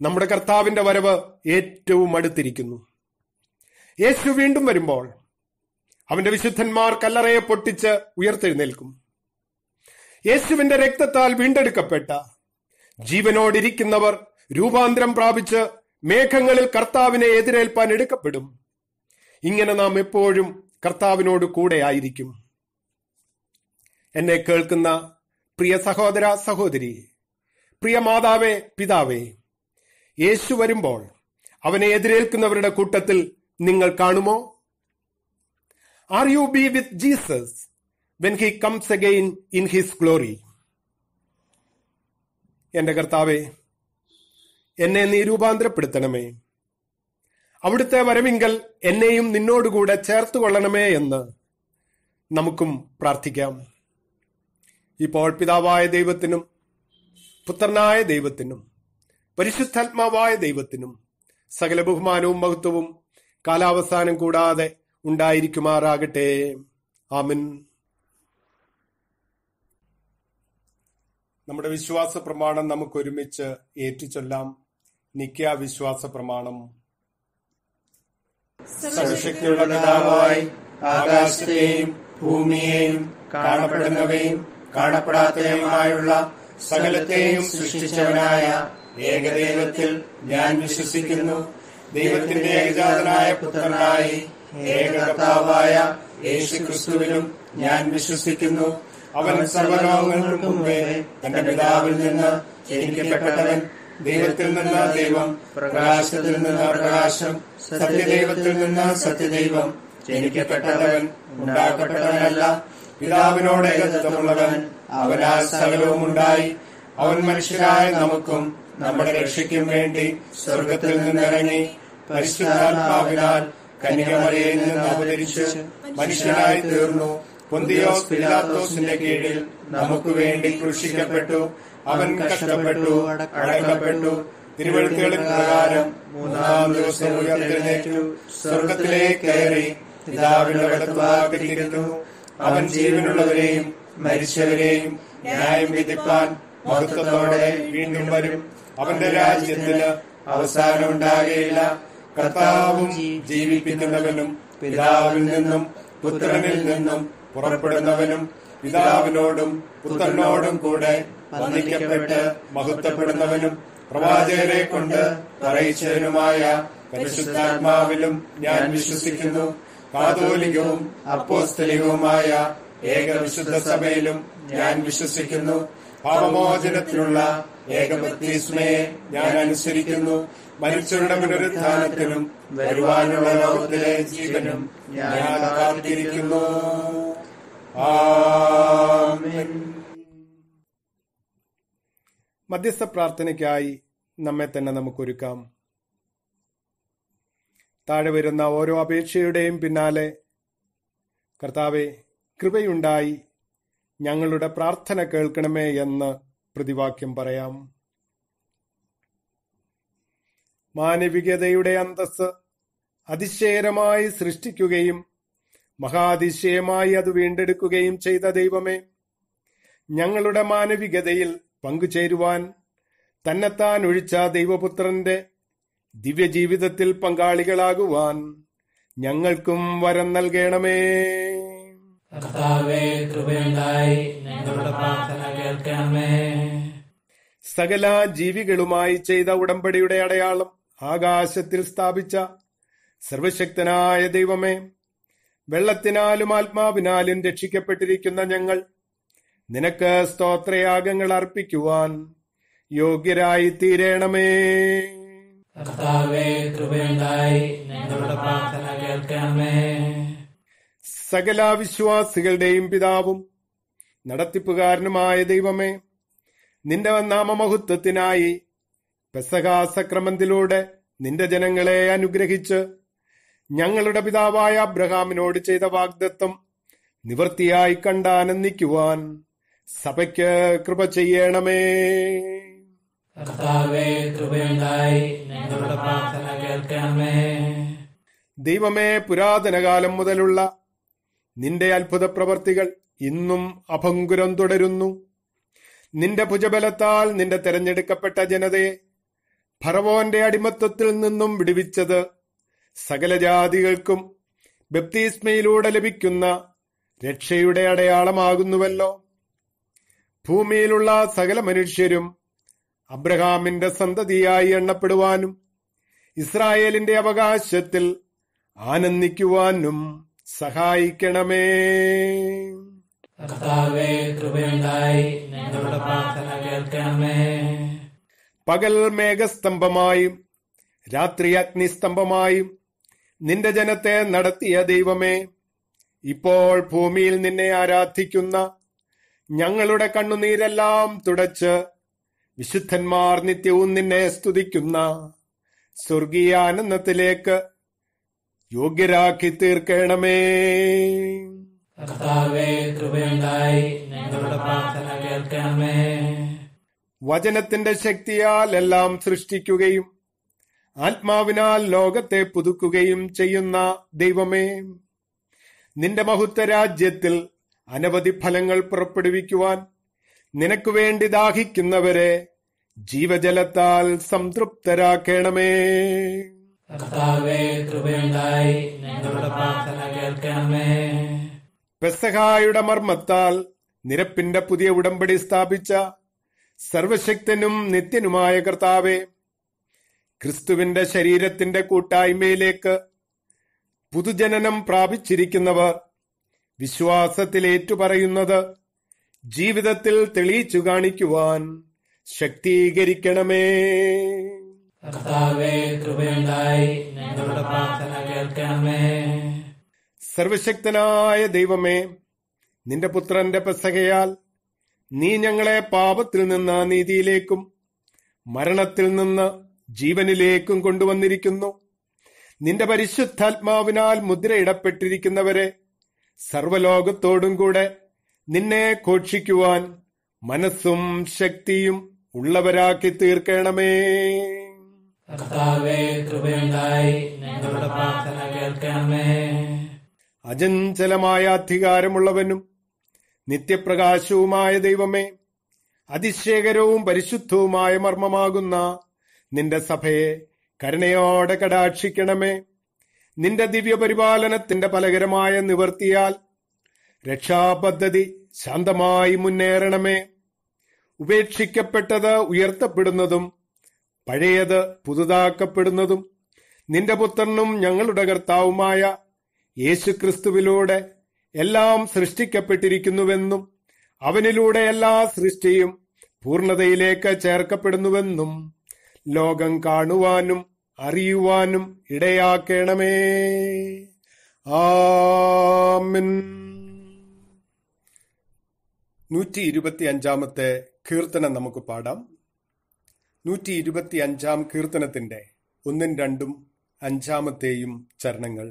നമ്മുടെ കർത്താവിന്റെ വരവ് ഏറ്റവും അടുത്തിരിക്കുന്നു യേശു വീണ്ടും വരുമ്പോൾ അവന്റെ വിശുദ്ധന്മാർ കല്ലറയെ പൊട്ടിച്ച് ഉയർത്തെഴുന്നേൽക്കും യേശുവിന്റെ രക്തത്താൽ വീണ്ടെടുക്കപ്പെട്ട ജീവനോടിരിക്കുന്നവർ രൂപാന്തരം പ്രാപിച്ച് മേഘങ്ങളിൽ കർത്താവിനെ എതിരേൽപ്പാൻ എടുക്കപ്പെടും ഇങ്ങനെ നാം എപ്പോഴും കർത്താവിനോട് കൂടെ ആയിരിക്കും എന്നെ കേൾക്കുന്ന പ്രിയ സഹോദര സഹോദരി പ്രിയ മാതാവേ പിതാവേ യേശു വരുമ്പോൾ അവനെ എതിരേൽക്കുന്നവരുടെ കൂട്ടത്തിൽ നിങ്ങൾ കാണുമോ are you be with Jesus when he comes again in his glory എന്റെ കർത്താവെ എന്നെ നീ രൂപാന്തരപ്പെടുത്തണമേ അവിടുത്തെ വരവിങ്കൽ എന്നെയും നിന്നോടുകൂടെ ചേർത്തുകൊള്ളണമേ എന്ന് നമുക്കും പ്രാർത്ഥിക്കാം ഇപ്പോൾ പിതാവായ ദൈവത്തിനും പുത്രനായ ദൈവത്തിനും പരിശുദ്ധാത്മാവായ ദൈവത്തിനും സകല ബഹുമാനവും മഹത്വവും കാലാവസാനം കൂടാതെ ഉണ്ടായിരിക്കുമാറാകട്ടെ ആമിൻ നമ്മുടെ വിശ്വാസ പ്രമാണം നമുക്ക് ഒരുമിച്ച് ഏറ്റുചൊല്ലാം നിക്ക വിശ്വാസ പ്രമാണം സർവശക്തിയുള്ള ആകാശത്തെയും ഭൂമിയെയും കാണപ്പെടുന്നവയും കാണപ്പെടാത്തയുമായുള്ള സകലത്തെയും സൃഷ്ടിച്ചവനായ ഏകദൈവത്തിൽ ഞാൻ വിശ്വസിക്കുന്നു ദൈവത്തിന്റെ ഏകജാതനായ പുത്രനായി ഏകകർത്താവായ യേശു ക്രിസ്തുവിനും ഞാൻ വിശ്വസിക്കുന്നു അവൻ സർവലോകങ്ങൾക്കും മേലെ തന്റെ പിതാവിൽ നിന്ന് ജനിക്കപ്പെട്ടവൻ ദൈവത്തിൽ നിന്ന് ദൈവം പ്രകാശത്തിൽ നിന്ന് പ്രകാശം സത്യദൈവത്തിൽ നിന്ന് സത്യദൈവം ജനിക്കപ്പെട്ടവൻ ഉണ്ടാക്കപ്പെട്ടവനല്ല പിതാവിനോട് ഏകത്വമുള്ളവൻ അവനാ സകലവും ഉണ്ടായി അവൻ മനുഷ്യരായ നമുക്കും നമ്മുടെ രക്ഷയ്ക്കും വേണ്ടി സ്വർഗത്തിൽ നിന്നിറങ്ങി പരിശുദ്ധാത്മാവിനാൽ കന്യാമലയിൽ നിന്ന് അവതരിച്ച് മനുഷ്യനായി തീർന്നു പൊന്തിയോസ് പിലാത്തോസിന്റെ കീഴിൽ നമുക്ക് വേണ്ടി കൃഷിക്കപ്പെട്ടു അവൻ കഷ്ടപ്പെട്ടു അടക്കപ്പെട്ടു തിരുവഴുത്തുകളിൻ പ്രകാരം മൂന്നാം ദിവസം ഉയർത്തെഴുന്നേറ്റു സ്വർഗത്തിലേക്ക് കയറി പിതാവിന്റെ വെള്ളത്തുവാക്കിയിരിക്കുന്നു അവൻ ജീവനുള്ളവരെയും മരിച്ചവരെയും ന്യായം വിധിപ്പാൻ മഹത്വത്തോടെ വീണ്ടും വരും അവന്റെ രാജ്യത്തിന് അവസാനം ഉണ്ടാകുകയില്ല കർത്താവും ജീവിപ്പിക്കുന്നവനും പിതാവിൽ നിന്നും പുത്രനിൽ നിന്നും പുറപ്പെടുന്നവനും പിതാവിനോടും പുത്രനോടും കൂടെ വന്ദിക്കപ്പെട്ട് മഹത്വപ്പെടുന്നവനും പ്രവാചകരെ കൊണ്ട് പറയിച്ചതിനുമായ പരിശുദ്ധാത്മാവിലും ഞാൻ വിശ്വസിക്കുന്നു കാതോലികവും അപ്പോസ്തലികവുമായ ഏകവിശുദ്ധ സഭയിലും ഞാൻ വിശ്വസിക്കുന്നു പാപമോചനത്തിനുള്ള ഏകബത്തീസ്മയെ ഞാൻ അനുസരിക്കുന്നു മനുഷ്യരുടെ പുനരുത്ഥാനത്തിനും വരുവാനുള്ള ലോകത്തിലെ ജീവനും ഞാൻ കാത്തിരിക്കുന്നു മധ്യസ്ഥ പ്രാർത്ഥനയ്ക്കായി നമ്മെ തന്നെ നമുക്കൊരുക്കാം താഴെ വരുന്ന ഓരോ അപേക്ഷയുടെയും പിന്നാലെ കർത്താവെ കൃപയുണ്ടായി ഞങ്ങളുടെ പ്രാർത്ഥന കേൾക്കണമേ എന്ന് പ്രതിവാക്യം പറയാം മാനവികതയുടെ അന്തസ് അതിശയരമായി സൃഷ്ടിക്കുകയും മഹാതിശയമായി അത് വീണ്ടെടുക്കുകയും ചെയ്ത ദൈവമേ ഞങ്ങളുടെ മാനവികതയിൽ പങ്കുചേരുവാൻ തന്നെത്താൻ ഒഴിച്ച ദൈവപുത്രന്റെ ദിവ്യജീവിതത്തിൽ പങ്കാളികളാകുവാൻ ഞങ്ങൾക്കും വരം നൽകണമേ കർത്താവേ ഞങ്ങളുടെ സകല ജീവികളുമായി ചെയ്ത ഉടമ്പടിയുടെ അടയാളം ആകാശത്തിൽ സ്ഥാപിച്ച സർവശക്തനായ ദൈവമേ വെള്ളത്തിനാലും ആത്മാവിനാലും രക്ഷിക്കപ്പെട്ടിരിക്കുന്ന ഞങ്ങൾ നിനക്ക് സ്തോത്രയാഗങ്ങൾ അർപ്പിക്കുവാൻ യോഗ്യരായി തീരേണമേ കർത്താവേ ഞങ്ങളുടെ പ്രാർത്ഥന സകല വിശ്വാസികളുടെയും പിതാവും നടത്തിപ്പുകാരനുമായ ദൈവമേ നിന്റെ നാമമഹത്വത്തിനായി പെസകാസക്രമത്തിലൂടെ നിന്റെ ജനങ്ങളെ അനുഗ്രഹിച്ച് ഞങ്ങളുടെ പിതാവായ അബ്രഹാമിനോട് ചെയ്ത വാഗ്ദത്വം നിവൃത്തിയായി കണ്ടാനന്ദിക്കുവാൻ സഭയ്ക്ക് കൃപ ചെയ്യണമേ കർത്താവേ കൃപയുണ്ടായി ഞങ്ങളുടെ പ്രാർത്ഥന കേൾക്കണമേ ദൈവമേ പുരാതനകാലം മുതലുള്ള നിന്റെ അത്ഭുത പ്രവർത്തികൾ ഇന്നും അഭങ്കുരം തുടരുന്നു നിന്റെ ഭുജബലത്താൽ നിന്റെ തെരഞ്ഞെടുക്കപ്പെട്ട ജനതയെ ഫറവോന്റെ അടിമത്തത്തിൽ നിന്നും വിടുവിച്ചത് സകല ജാതികൾക്കും ബപ്തീസ്മയിലൂടെ ലഭിക്കുന്ന രക്ഷയുടെ അടയാളമാകുന്നുവല്ലോ ഭൂമിയിലുള്ള സകല മനുഷ്യരും അബ്രഹാമിന്റെ സന്തതിയായി എണ്ണപ്പെടുവാനും ഇസ്രായേലിന്റെ അവകാശത്തിൽ ആനന്ദിക്കുവാനും സഹായിക്കണമേ കർത്താവേ ഞങ്ങളുടെ പ്രാർത്ഥന പകൽ മേഘസ്തംഭമായും രാത്രി അഗ്നിസ്തംഭമായും നിന്റെ ജനത്തെ നടത്തിയ ദൈവമേ ഇപ്പോൾ ഭൂമിയിൽ നിന്നെ ആരാധിക്കുന്ന ഞങ്ങളുടെ കണ്ണുനീരെല്ലാം തുടച്ച് വിശുദ്ധന്മാർ നിത്യവും നിന്നെ സ്തുതിക്കുന്ന സ്വർഗീയാനന്ദത്തിലേക്ക് യോഗ്യരാക്കി തീർക്കണമേ കർത്താവേ ഞങ്ങളുടെ പ്രാർത്ഥന വചനത്തിന്റെ ശക്തിയാൽ എല്ലാം സൃഷ്ടിക്കുകയും ആത്മാവിനാൽ ലോകത്തെ പുതുക്കുകയും ചെയ്യുന്ന ദൈവമേ നിന്റെ മഹുത്ത രാജ്യത്തിൽ അനവധി ഫലങ്ങൾ പുറപ്പെടുവിക്കുവാൻ വേണ്ടി ദാഹിക്കുന്നവരെ ജീവജലത്താൽ സംതൃപ്തരാക്കണമേ കർത്താവേ ഞങ്ങളുടെ പെസഹായുടെ മർമ്മത്താൽ നിരപ്പിന്റെ പുതിയ ഉടമ്പടി സ്ഥാപിച്ച സർവശക്തനും നിത്യനുമായ കർത്താവെ ക്രിസ്തുവിന്റെ ശരീരത്തിന്റെ കൂട്ടായ്മയിലേക്ക് പുതുജനനം പ്രാപിച്ചിരിക്കുന്നവർ വിശ്വാസത്തിലേറ്റുപറയുന്നത് ജീവിതത്തിൽ തെളിയിച്ചു കാണിക്കുവാൻ ശക്തീകരിക്കണമേ കർത്താവേ പ്രാർത്ഥന കേൾക്കണമേ സർവശക്തനായ ദൈവമേ നിന്റെ പുത്രന്റെ പെസകയാൽ നീ ഞങ്ങളെ പാപത്തിൽ നിന്ന് നീതിയിലേക്കും മരണത്തിൽ നിന്ന് ജീവനിലേക്കും കൊണ്ടുവന്നിരിക്കുന്നു നിന്റെ പരിശുദ്ധാത്മാവിനാൽ മുദ്രയിടപ്പെട്ടിരിക്കുന്നവരെ സർവലോകത്തോടും കൂടെ നിന്നെ കോക്ഷിക്കുവാൻ മനസ്സും ശക്തിയും ഉള്ളവരാക്കി തീർക്കണമേ കർത്താവേ കൃപയുണ്ടായി പ്രാർത്ഥന കേൾക്കണമേ അജഞ്ചലമായ അധികാരമുള്ളവനും നിത്യപ്രകാശവുമായ ദൈവമേ അതിശയകരവും പരിശുദ്ധവുമായ മർമ്മമാകുന്ന നിന്റെ സഭയെ കരുണയോടെ കടാക്ഷിക്കണമേ നിന്റെ ദിവ്യപരിപാലനത്തിന്റെ ഫലകരമായ നിവർത്തിയാൽ രക്ഷാപദ്ധതി ശാന്തമായി മുന്നേറണമേ ഉപേക്ഷിക്കപ്പെട്ടത് ഉയർത്തപ്പെടുന്നതും പഴയത് പുതുതാക്കപ്പെടുന്നതും നിന്റെ പുത്രനും ഞങ്ങളുടെ കർത്താവുമായ യേശുക്രിസ്തുവിലൂടെ എല്ലാം സൃഷ്ടിക്കപ്പെട്ടിരിക്കുന്നുവെന്നും അവനിലൂടെ എല്ലാ സൃഷ്ടിയും പൂർണതയിലേക്ക് ചേർക്കപ്പെടുന്നുവെന്നും ലോകം കാണുവാനും അറിയുവാനും ഇടയാക്കണമേ ആ നൂറ്റി അഞ്ചാമത്തെ കീർത്തനം നമുക്ക് പാടാം നൂറ്റി അഞ്ചാം കീർത്തനത്തിന്റെ ഒന്നും രണ്ടും അഞ്ചാമത്തെയും ചരണങ്ങൾ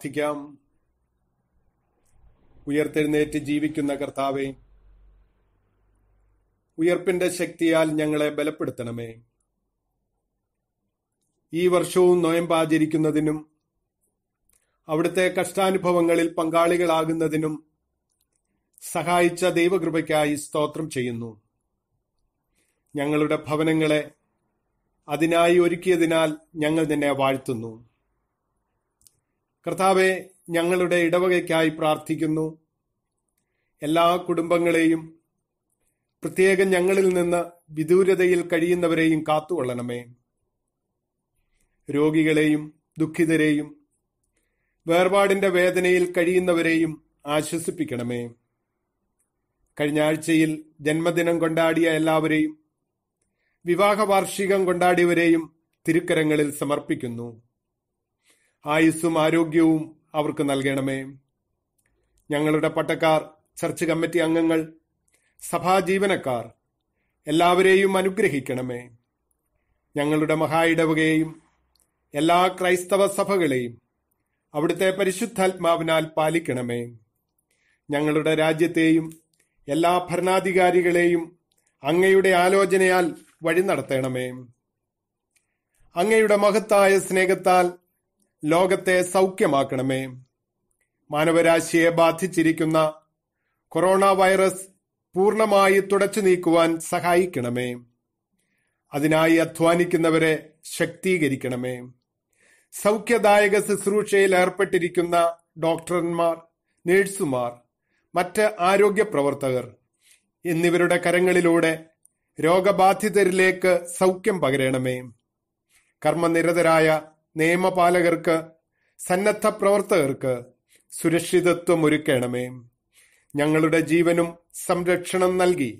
പ്രാർത്ഥിക്കാം ഉയർത്തെഴുന്നേറ്റ് ജീവിക്കുന്ന കർത്താവെ ഉയർപ്പിന്റെ ശക്തിയാൽ ഞങ്ങളെ ബലപ്പെടുത്തണമേ ഈ വർഷവും ആചരിക്കുന്നതിനും അവിടുത്തെ കഷ്ടാനുഭവങ്ങളിൽ പങ്കാളികളാകുന്നതിനും സഹായിച്ച ദൈവകൃപയ്ക്കായി സ്തോത്രം ചെയ്യുന്നു ഞങ്ങളുടെ ഭവനങ്ങളെ അതിനായി ഒരുക്കിയതിനാൽ ഞങ്ങൾ നിന്നെ വാഴ്ത്തുന്നു കർത്താവെ ഞങ്ങളുടെ ഇടവകയ്ക്കായി പ്രാർത്ഥിക്കുന്നു എല്ലാ കുടുംബങ്ങളെയും പ്രത്യേകം ഞങ്ങളിൽ നിന്ന് വിദൂരതയിൽ കഴിയുന്നവരെയും കാത്തുകൊള്ളണമേ രോഗികളെയും ദുഃഖിതരെയും വേർപാടിന്റെ വേദനയിൽ കഴിയുന്നവരെയും ആശ്വസിപ്പിക്കണമേ കഴിഞ്ഞ ആഴ്ചയിൽ ജന്മദിനം കൊണ്ടാടിയ എല്ലാവരെയും വിവാഹ വാർഷികം കൊണ്ടാടിയവരെയും തിരുക്കരങ്ങളിൽ സമർപ്പിക്കുന്നു ആയുസ്സും ആരോഗ്യവും അവർക്ക് നൽകണമേ ഞങ്ങളുടെ പട്ടക്കാർ ചർച്ച് കമ്മിറ്റി അംഗങ്ങൾ സഭാ ജീവനക്കാർ എല്ലാവരെയും അനുഗ്രഹിക്കണമേ ഞങ്ങളുടെ മഹായിടവകയെയും എല്ലാ ക്രൈസ്തവ സഭകളെയും അവിടുത്തെ പരിശുദ്ധാത്മാവിനാൽ പാലിക്കണമേ ഞങ്ങളുടെ രാജ്യത്തെയും എല്ലാ ഭരണാധികാരികളെയും അങ്ങയുടെ ആലോചനയാൽ വഴി നടത്തണമേ അങ്ങയുടെ മഹത്തായ സ്നേഹത്താൽ ലോകത്തെ സൗഖ്യമാക്കണമേ മാനവരാശിയെ ബാധിച്ചിരിക്കുന്ന കൊറോണ വൈറസ് പൂർണമായി തുടച്ചു നീക്കുവാൻ സഹായിക്കണമേ അതിനായി അധ്വാനിക്കുന്നവരെ ശക്തീകരിക്കണമേ സൗഖ്യദായക ശുശ്രൂഷയിൽ ഏർപ്പെട്ടിരിക്കുന്ന ഡോക്ടർമാർ നേഴ്സുമാർ മറ്റ് ആരോഗ്യ പ്രവർത്തകർ എന്നിവരുടെ കരങ്ങളിലൂടെ രോഗബാധിതരിലേക്ക് സൗഖ്യം പകരണമേ കർമ്മനിരതരായ നിയമപാലകർക്ക് സന്നദ്ധ പ്രവർത്തകർക്ക് സുരക്ഷിതത്വം ഒരുക്കണമേ ഞങ്ങളുടെ ജീവനും സംരക്ഷണം നൽകി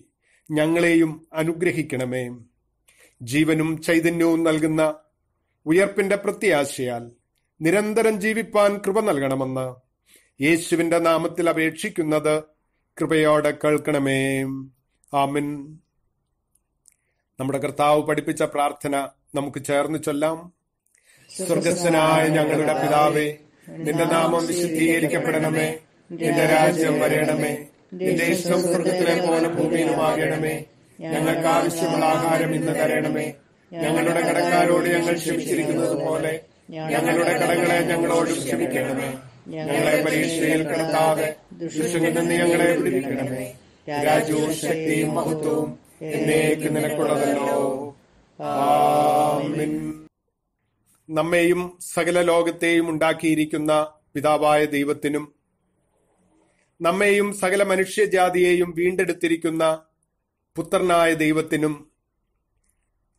ഞങ്ങളെയും അനുഗ്രഹിക്കണമേ ജീവനും ചൈതന്യവും നൽകുന്ന ഉയർപ്പിന്റെ പ്രത്യാശയാൽ നിരന്തരം ജീവിപ്പാൻ കൃപ നൽകണമെന്ന് യേശുവിന്റെ നാമത്തിൽ അപേക്ഷിക്കുന്നത് കൃപയോടെ കേൾക്കണമേ ആമിൻ നമ്മുടെ കർത്താവ് പഠിപ്പിച്ച പ്രാർത്ഥന നമുക്ക് ചേർന്ന് ചൊല്ലാം സ്വർഗസ്വനായ ഞങ്ങളുടെ പിതാവേ നിന്റെ നാമം വിശുദ്ധീകരിക്കപ്പെടണമേ നിന്റെ രാജ്യം വരയണമേ നിന്റെ ഇഷ്ടം സ്വർഗത്തിലെ പോലെ ഭൂമിയിലുമാകണമേ ഞങ്ങൾക്ക് ആവശ്യമുള്ള ആഹാരം ഇന്ന് തരണമേ ഞങ്ങളുടെ കടക്കാരോട് ഞങ്ങൾ ക്ഷമിച്ചിരിക്കുന്നത് പോലെ ഞങ്ങളുടെ കടങ്ങളെ ഞങ്ങളോട് ക്ഷമിക്കണമേ ഞങ്ങളെ പരീക്ഷയിൽ കടത്താതെ ദുഷ്ടങ്ങളിൽ ഞങ്ങളെ വിടുവിക്കണമേ രാജ്യവും ശക്തിയും മഹത്വവും എന്നേക്ക് നിനക്കുള്ളതല്ലോ ആ നമ്മെയും സകല ലോകത്തെയും ഉണ്ടാക്കിയിരിക്കുന്ന പിതാവായ ദൈവത്തിനും നമ്മെയും സകല മനുഷ്യജാതിയെയും വീണ്ടെടുത്തിരിക്കുന്ന പുത്രനായ ദൈവത്തിനും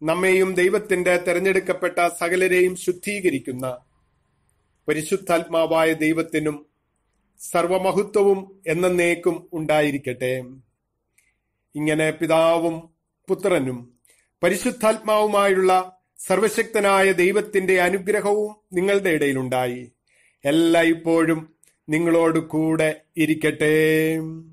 നമ്മെയും ദൈവത്തിന്റെ തെരഞ്ഞെടുക്കപ്പെട്ട സകലരെയും ശുദ്ധീകരിക്കുന്ന പരിശുദ്ധാത്മാവായ ദൈവത്തിനും സർവമഹത്വവും എന്നേക്കും ഉണ്ടായിരിക്കട്ടെ ഇങ്ങനെ പിതാവും പുത്രനും പരിശുദ്ധാത്മാവുമായുള്ള സർവശക്തനായ ദൈവത്തിന്റെ അനുഗ്രഹവും നിങ്ങളുടെ ഇടയിലുണ്ടായി എല്ലായ്പ്പോഴും നിങ്ങളോട് കൂടെ ഇരിക്കട്ടെ